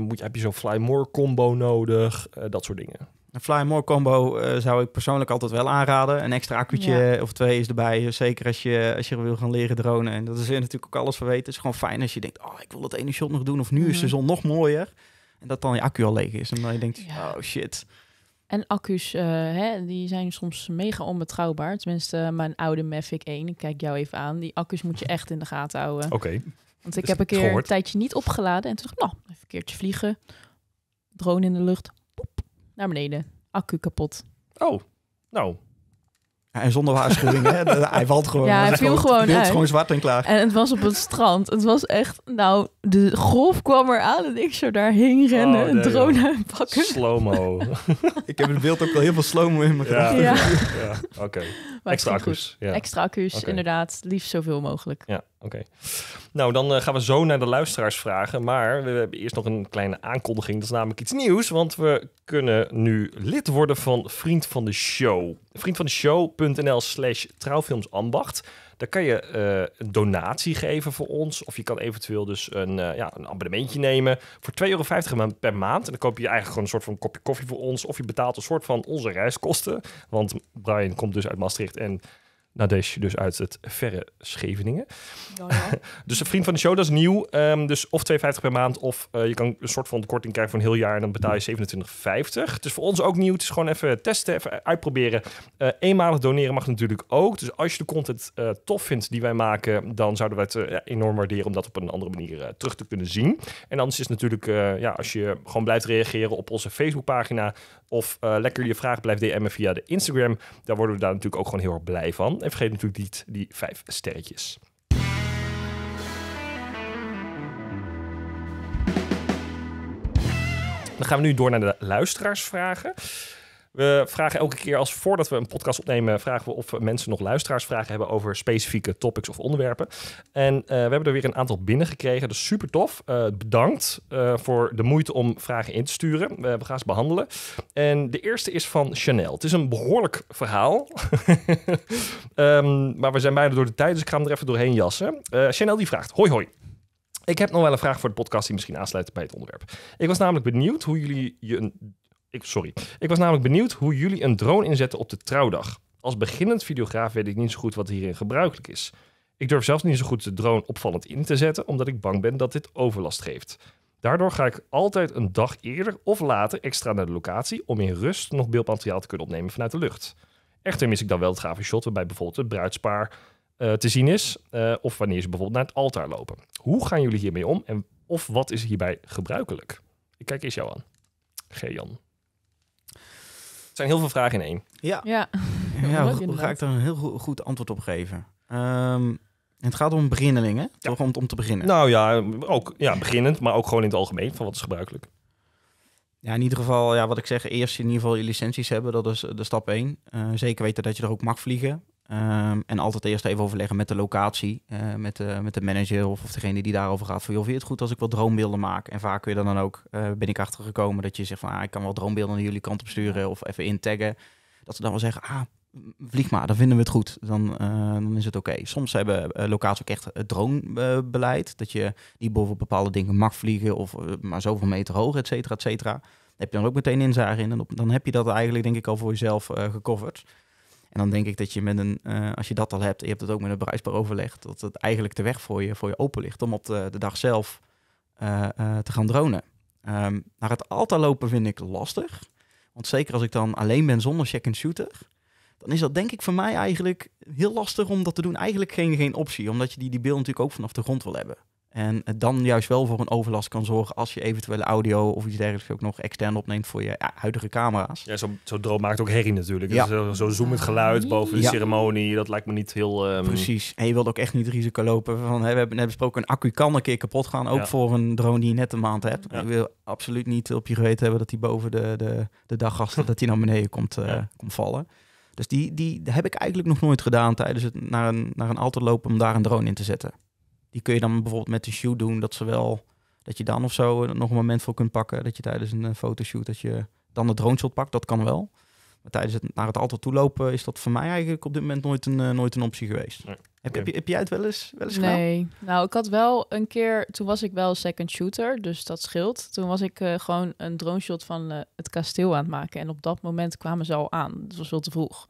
moet, je, heb je zo'n Fly More combo nodig? dat soort dingen. Een Fly More combo zou ik persoonlijk altijd wel aanraden. Een extra accu'tje of twee is erbij. Zeker als je, als je wil gaan leren dronen. En dat is natuurlijk ook alles van weten. Het is gewoon fijn als je denkt, oh, ik wil dat ene shot nog doen. Of nu is de mhm. zon nog mooier. En dat dan je accu al leeg is. En dan je denkt, oh shit. En accu's, eh, hè, die zijn soms mega onbetrouwbaar. Tenminste, eh, mijn oude Mavic 1, ik kijk jou even aan. Die accu's moet je echt in de gaten houden. Oké. Want ik dus heb een keer een tijdje niet opgeladen. En toen dacht ik, nou, even een keertje vliegen. Drone in de lucht. Poep, naar beneden. Accu kapot. Oh, nou, en zonder waarschuwing, hè? hij valt gewoon. Ja, hij viel gewoon, gewoon zwart en klaar. En het was op het strand. Het was echt, nou, de golf kwam eraan en ik zou daarheen rennen, een oh, drone pakken. Slow-mo. ik heb het beeld ook al heel veel slow-mo in mijn ja. ja. ja. oké. Extra, accu's. Ja. Extra accu's, inderdaad. Liefst zoveel mogelijk. Ja. Oké. Nou, dan eh, gaan we zo naar de luisteraars vragen. Maar we hebben eerst nog een kleine aankondiging. Dat is namelijk iets nieuws. Want we kunnen nu lid worden van Vriend van de Show. Vriendvandeshow.nl slash trouwfilmsambacht. Daar kan je eh, een donatie geven voor ons. Of je kan eventueel dus een, eh, ja, een abonnementje nemen voor 2,50 euro per maand. En dan koop je eigenlijk gewoon een soort van kopje koffie voor ons. Of je betaalt een soort van onze reiskosten. Want Brian komt dus uit Maastricht en Nadesh, dus uit het verre Scheveningen. ja. dus een vriend van de show, dat is nieuw. Ehm, dus of 2,50 per maand, of eh, je kan een soort van korting krijgen voor een heel jaar en dan betaal je 27,50. Dus voor ons ook nieuw. Het is gewoon even testen, even uitproberen. Eh, eenmalig doneren mag natuurlijk ook. Dus als je de content eh, tof vindt die wij maken, dan zouden wij het enorm waarderen om dat op een andere manier terug te kunnen zien. En anders is natuurlijk, ja, als je gewoon blijft reageren op onze Facebookpagina of lekker je vraag blijft DM'en via de Instagram, dan worden we daar natuurlijk ook gewoon heel erg blij van. En vergeet natuurlijk niet die vijf sterretjes. Dan gaan we nu door naar de luisteraarsvragen. We vragen elke keer als voordat we een podcast opnemen, vragen we of mensen nog luisteraarsvragen hebben over specifieke topics of onderwerpen. En eh, we hebben er weer een aantal binnengekregen. Dus super tof. Eh, bedankt eh, voor de moeite om vragen in te sturen. we gaan ze behandelen. En de eerste is van Chanel. Het is een behoorlijk verhaal. Ehm, maar we zijn bijna door de tijd, dus ik ga hem er even doorheen jassen. Chanel die vraagt: Hoi, hoi. Ik heb nog wel een vraag voor de podcast die misschien aansluit bij het onderwerp. Ik was namelijk benieuwd hoe jullie je ik, sorry. Ik was namelijk benieuwd hoe jullie een drone inzetten op de trouwdag. Als beginnend videograaf weet ik niet zo goed wat hierin gebruikelijk is. Ik durf zelfs niet zo goed de drone opvallend in te zetten, omdat ik bang ben dat dit overlast geeft. Daardoor ga ik altijd een dag eerder of later extra naar de locatie om in rust nog beeldmateriaal te kunnen opnemen vanuit de lucht. Echter mis ik dan wel het gave shot waarbij bijvoorbeeld het bruidspaar eh, te zien is, eh, of wanneer ze bijvoorbeeld naar het altaar lopen. Hoe gaan jullie hiermee om en of wat is hierbij gebruikelijk? Ik kijk eerst jou aan. G. Jan zijn heel veel vragen in één. Ja. Ja. hoe, ga ik daar een heel goed, antwoord op geven? Ehm, het gaat om beginnelingen, ja. toch? Om, om te beginnen. Nou ja, ook ja, beginnend, maar ook gewoon in het algemeen van wat is gebruikelijk. Ja, in ieder geval, ja, wat ik zeg, eerst in ieder geval je licenties hebben, dat is de stap één. Eh, zeker weten dat je er ook mag vliegen. Ehm, en altijd eerst even overleggen met de locatie, eh, met, de, met de manager of, of degene die daarover gaat. Van, vind je het goed als ik wat droombeelden maak? En vaak kun je dan ook, uh, ben ik achtergekomen dat je zegt van, ah, ik kan wel droombeelden naar jullie kant op sturen of even intaggen. Dat ze dan wel zeggen, ah, vlieg maar, dan vinden we het goed. Dan, eh, dan is het oké. Soms hebben locaties ook echt droombeleid Dat je niet boven bepaalde dingen mag vliegen of maar zoveel meter hoog, et cetera, et cetera. Heb je dan ook meteen inzage in en dan heb je dat eigenlijk denk ik al voor jezelf gecoverd. En dan denk ik dat je met een, eh, als je dat al hebt, je hebt het ook met een bruisbaar overleg, dat het eigenlijk de weg voor je, voor je open ligt om op de, dag zelf eh, eh, te gaan dronen. Um, ehm, naar het alta lopen vind ik lastig. Want zeker als ik dan alleen ben zonder check and shooter, dan is dat denk ik voor mij eigenlijk heel lastig om dat te doen. Eigenlijk geen, geen optie, omdat je die, die beeld natuurlijk ook vanaf de grond wil hebben. En het dan juist wel voor een overlast kan zorgen als je eventuele audio of iets dergelijks ook nog extern opneemt voor je huidige camera's. Ja, zo'n zo maakt ook herrie natuurlijk. Ja. Dus eh, zo zoemend geluid oh. boven de ja. ceremonie, dat lijkt me niet heel... Ehm, Precies. En je wilt ook echt niet risico lopen van, hè, we hebben net besproken, een accu kan een keer kapot gaan, ook voor een drone die je net een maand hebt. Je wil absoluut niet op je geweten hebben dat die boven de, de, de daggasten, dat die naar beneden komt, eh, komt vallen. Dus die, die heb ik eigenlijk nog nooit gedaan tijdens het naar een, naar een auto lopen om daar een drone in te zetten. Die kun je dan bijvoorbeeld met een shoot doen, dat ze wel dat je dan of zo nog een moment voor kunt pakken. Dat je tijdens een eh, fotoshoot dat je dan de drone shot pakt, dat kan wel. Maar tijdens het naar het altijd toe lopen is dat voor mij eigenlijk op dit moment nooit een, eh, nooit een optie geweest. Heb, heb, je, heb jij het wel eens, wel eens Nee. Gedaan? Nou, ik had wel een keer, toen was ik wel second shooter, dus dat scheelt. Toen was ik eh, gewoon een drone shot van het kasteel aan het maken. En op dat moment kwamen ze al aan. Dat was wel te vroeg.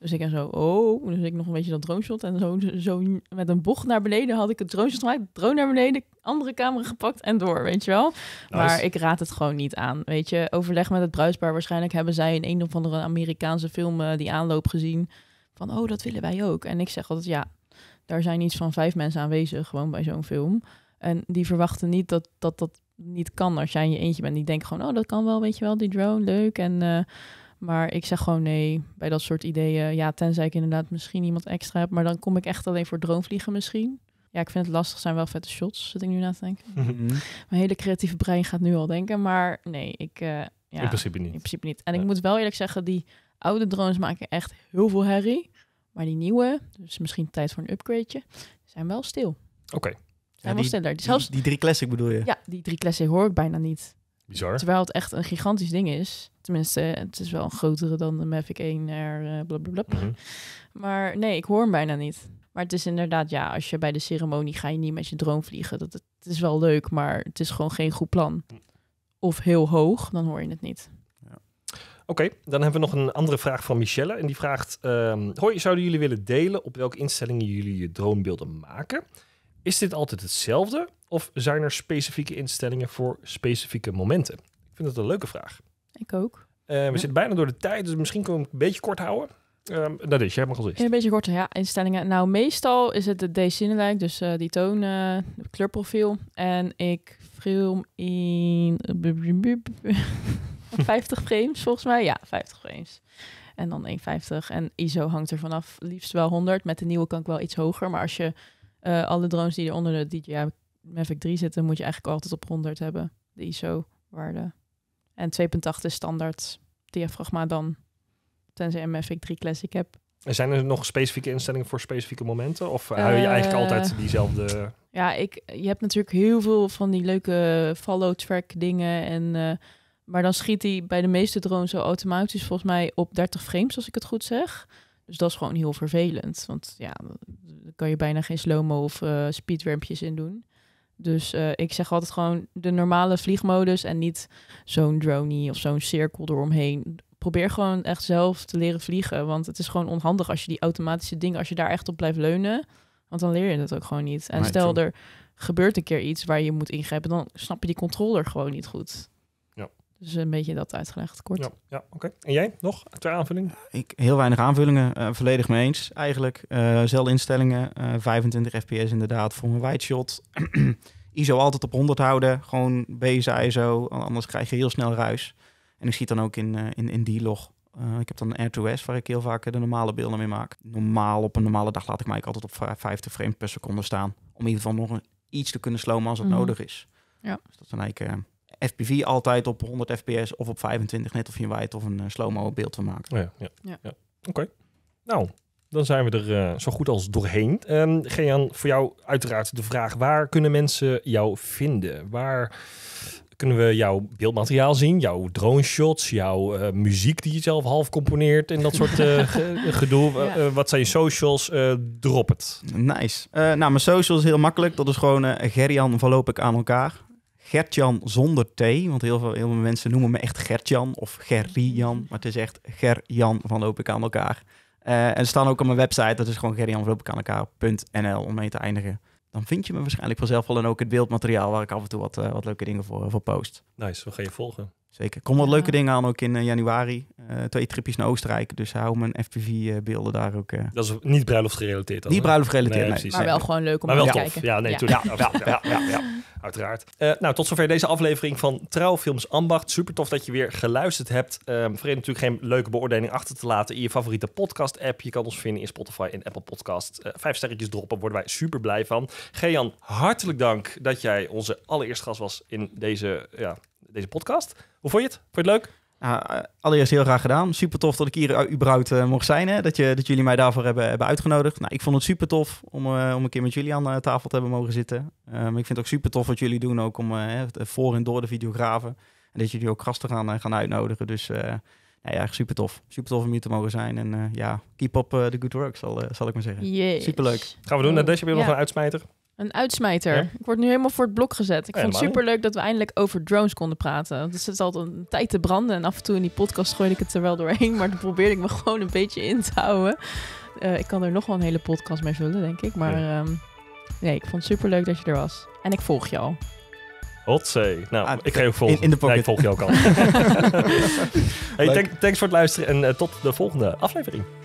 Dus ik en zo, oh, dus ik nog een beetje dat drone shot en zo, zo met een bocht naar beneden had ik het drone shot gemaakt, drone naar beneden, andere camera gepakt en door, weet je wel. Maar ik raad het gewoon niet aan, weet je. Overleg met het bruisbaar waarschijnlijk hebben zij in een of andere Amerikaanse film eh, die aanloop gezien van, oh, dat willen wij ook. En ik zeg altijd, ja, daar zijn iets van vijf mensen aanwezig, gewoon bij zo'n film. En die verwachten niet dat dat, dat niet kan als jij je eentje bent. Die denken gewoon, oh, dat kan wel, weet je wel, die drone, leuk. En... Eh, maar ik zeg gewoon nee bij dat soort ideeën. Ja, tenzij ik inderdaad misschien iemand extra heb. Maar dan kom ik echt alleen voor droomvliegen misschien. Ja, ik vind het lastig. Zijn wel vette shots, zit ik nu na te denken. Mhm. Mijn hele creatieve brein gaat nu al denken. Maar nee, ik... Uh, ja, in principe niet. In principe niet. En ik moet wel eerlijk zeggen, die oude drones maken echt heel veel herrie. Maar die nieuwe, dus misschien tijd voor een upgradeje, zijn wel stil. Oké. Okay. Zijn wel die, stiller. Die, die, drie classic bedoel je? Ja, die drie classic hoor ik bijna niet. Bizar. Terwijl het echt een gigantisch ding is. Tenminste, het is wel een grotere dan de Mavic 1 eh, blablabla. Mhm. Maar nee, ik hoor hem bijna niet. Maar het is inderdaad, ja, als je bij de ceremonie ga je niet met je drone vliegen. Dat, het, is wel leuk, maar het is gewoon geen goed plan. Of heel hoog, dan hoor je het niet. Oké, dan hebben we nog een andere vraag van Michelle. En die vraagt: um, Hoi, zouden jullie willen delen op welke instellingen jullie je dronebeelden maken? Is dit altijd hetzelfde of zijn er specifieke instellingen voor specifieke momenten? Ik vind dat een leuke vraag. Ik ook. Eh, we zitten bijna door de tijd, dus misschien kunnen we hem een beetje kort houden. Um, dat is, jij mag al eens. Een beetje korter, ja, instellingen. Nou, meestal is het de d dus eh, die toon, uh, kleurprofiel. En ik film in 50 frames, volgens mij. Ja, 50 frames. En dan 1,50. En ISO hangt er vanaf, liefst wel 100. Met de nieuwe kan ik wel iets hoger. Maar als je uh, alle drones die er onder de DJI Mavic 3 zitten, moet je eigenlijk altijd op 100 hebben. De ISO-waarde. En 2.8 is standaard diafragma dan. Tenzij je een Mavic 3 Classic heb. En zijn er nog specifieke instellingen voor specifieke momenten? Of hou je eigenlijk eh, altijd diezelfde... Ja, ik, je hebt natuurlijk heel veel van die leuke follow track dingen. En, eh, maar dan schiet hij bij de meeste drones zo automatisch volgens mij op 30 frames, als ik het goed zeg. Dus dat is gewoon heel vervelend. Want ja, dan kan je bijna geen slow-mo of uh, eh, speedrampjes in doen. Dus eh, ik zeg altijd gewoon de normale vliegmodus en niet zo'n drone of zo'n cirkel eromheen. Probeer gewoon echt zelf te leren vliegen. Want het is gewoon onhandig als je die automatische dingen, als je daar echt op blijft leunen. Want dan leer je dat ook gewoon niet. En stel er gebeurt een keer iets waar je moet ingrijpen, dan snap je die controller gewoon niet goed. Dus een beetje dat uitgelegd, kort. Ja, ja oké. En jij nog? Twee aanvullingen? Ik, heel weinig aanvullingen. Eh, volledig mee eens eigenlijk. Uh, eh, instellingen. 25 eh, fps inderdaad voor een wide shot. ISO altijd op 100 houden. Gewoon base ISO. Anders krijg je heel snel ruis. En ik zie dan ook in, in, in die log. ik heb dan een R2S waar ik heel vaak de normale beelden mee maak. Normaal, op een normale dag laat ik mij altijd op 50 frames per seconde staan. Om in ieder geval nog iets te kunnen slomen als het mhm. nodig is. Ja. Dus dat zijn eigenlijk FPV altijd op 100 fps of op 25, net of je een of een eh, slow-mo beeld van maken. Ja, ja, ja. oké. Nou, dan zijn we er eh, zo goed als doorheen. Um, ehm, Gean, voor jou uiteraard de vraag: waar kunnen mensen jou vinden? Waar kunnen we jouw beeldmateriaal zien, jouw drone shots, jouw eh, muziek die je zelf half componeert en dat soort gedoe. wat zijn je socials? drop het. Nice. nou, mijn socials heel makkelijk. Dat is gewoon Gerjan ik aan elkaar. Gertjan zonder T. Want heel veel, heel veel mensen noemen me echt Gertjan of Gerrian. Maar het is echt Gerjan van Loop ik aan elkaar. Eh, en ze staan ook op mijn website. Dat is gewoon gerjanvanloopikaanelkaar.nl om mee te eindigen. Dan vind je me waarschijnlijk vanzelf al en ook het beeldmateriaal waar ik af en toe wat, eh, wat leuke dingen voor, voor post. Nice, we gaan je volgen. Zeker. Kom wat leuke dingen aan ook in eh, januari. Eh, twee tripjes naar Oostenrijk. Dus hou mijn FPV-beelden daar ook. Eh. Dat is niet bruiloft gerelateerd. Dan, niet bruiloft gerelateerd, Maar wel gewoon leuk om maar wel te kijken. Ja, nee, ja. ja. ja. Ja, uiteraard. nou, tot zover deze aflevering van Trouwfilms Ambacht. Super tof dat je weer geluisterd hebt. Um, vergeet natuurlijk geen leuke beoordeling achter te laten in je favoriete podcast-app. Je kan ons vinden in Spotify en Apple Podcast. vijf sterretjes droppen, worden wij super blij van. Gejan, hartelijk dank dat jij onze allereerste gast was in deze, ja, deze podcast. Hoe vond je het? Vond je het leuk? Nou, eh, allereerst heel graag gedaan. Super tof dat ik hier eh, überhaupt eh, mocht zijn. Hè? Dat, je, dat jullie mij daarvoor hebben, hebben uitgenodigd. Nou, ik vond het super tof om, om een keer met jullie aan tafel te hebben mogen zitten. Um, ik vind het ook super tof wat jullie doen, ook om voor en door de videografen. En dat jullie ook gasten gaan, gaan uitnodigen. Dus nou ja, super tof. Super tof om hier te mogen zijn. En ja, keep up the good work, zal, zal ik maar zeggen. Superleuk. Super leuk. Gaan we doen. Oh. Nadesje, heb je nog een uitsmijter? Een uitsmijter. Ik word nu helemaal voor het blok gezet. Ik oh vond het superleuk dat we eindelijk over drones konden praten. Dus het is altijd een tijd te branden. En af en toe in die podcast gooi ik het er wel doorheen. Maar dan probeerde ik me gewoon een beetje in te houden. Eh, ik kan er nog wel een hele podcast mee vullen, denk ik. Maar ehm, nee, ik vond het superleuk dat je er was. En ik volg jou. al. Hotzee. Nou, ah, ik ga je volgen. In, de nee, ik volg je ook al. hey, thanks, voor het luisteren en eh, tot de volgende aflevering.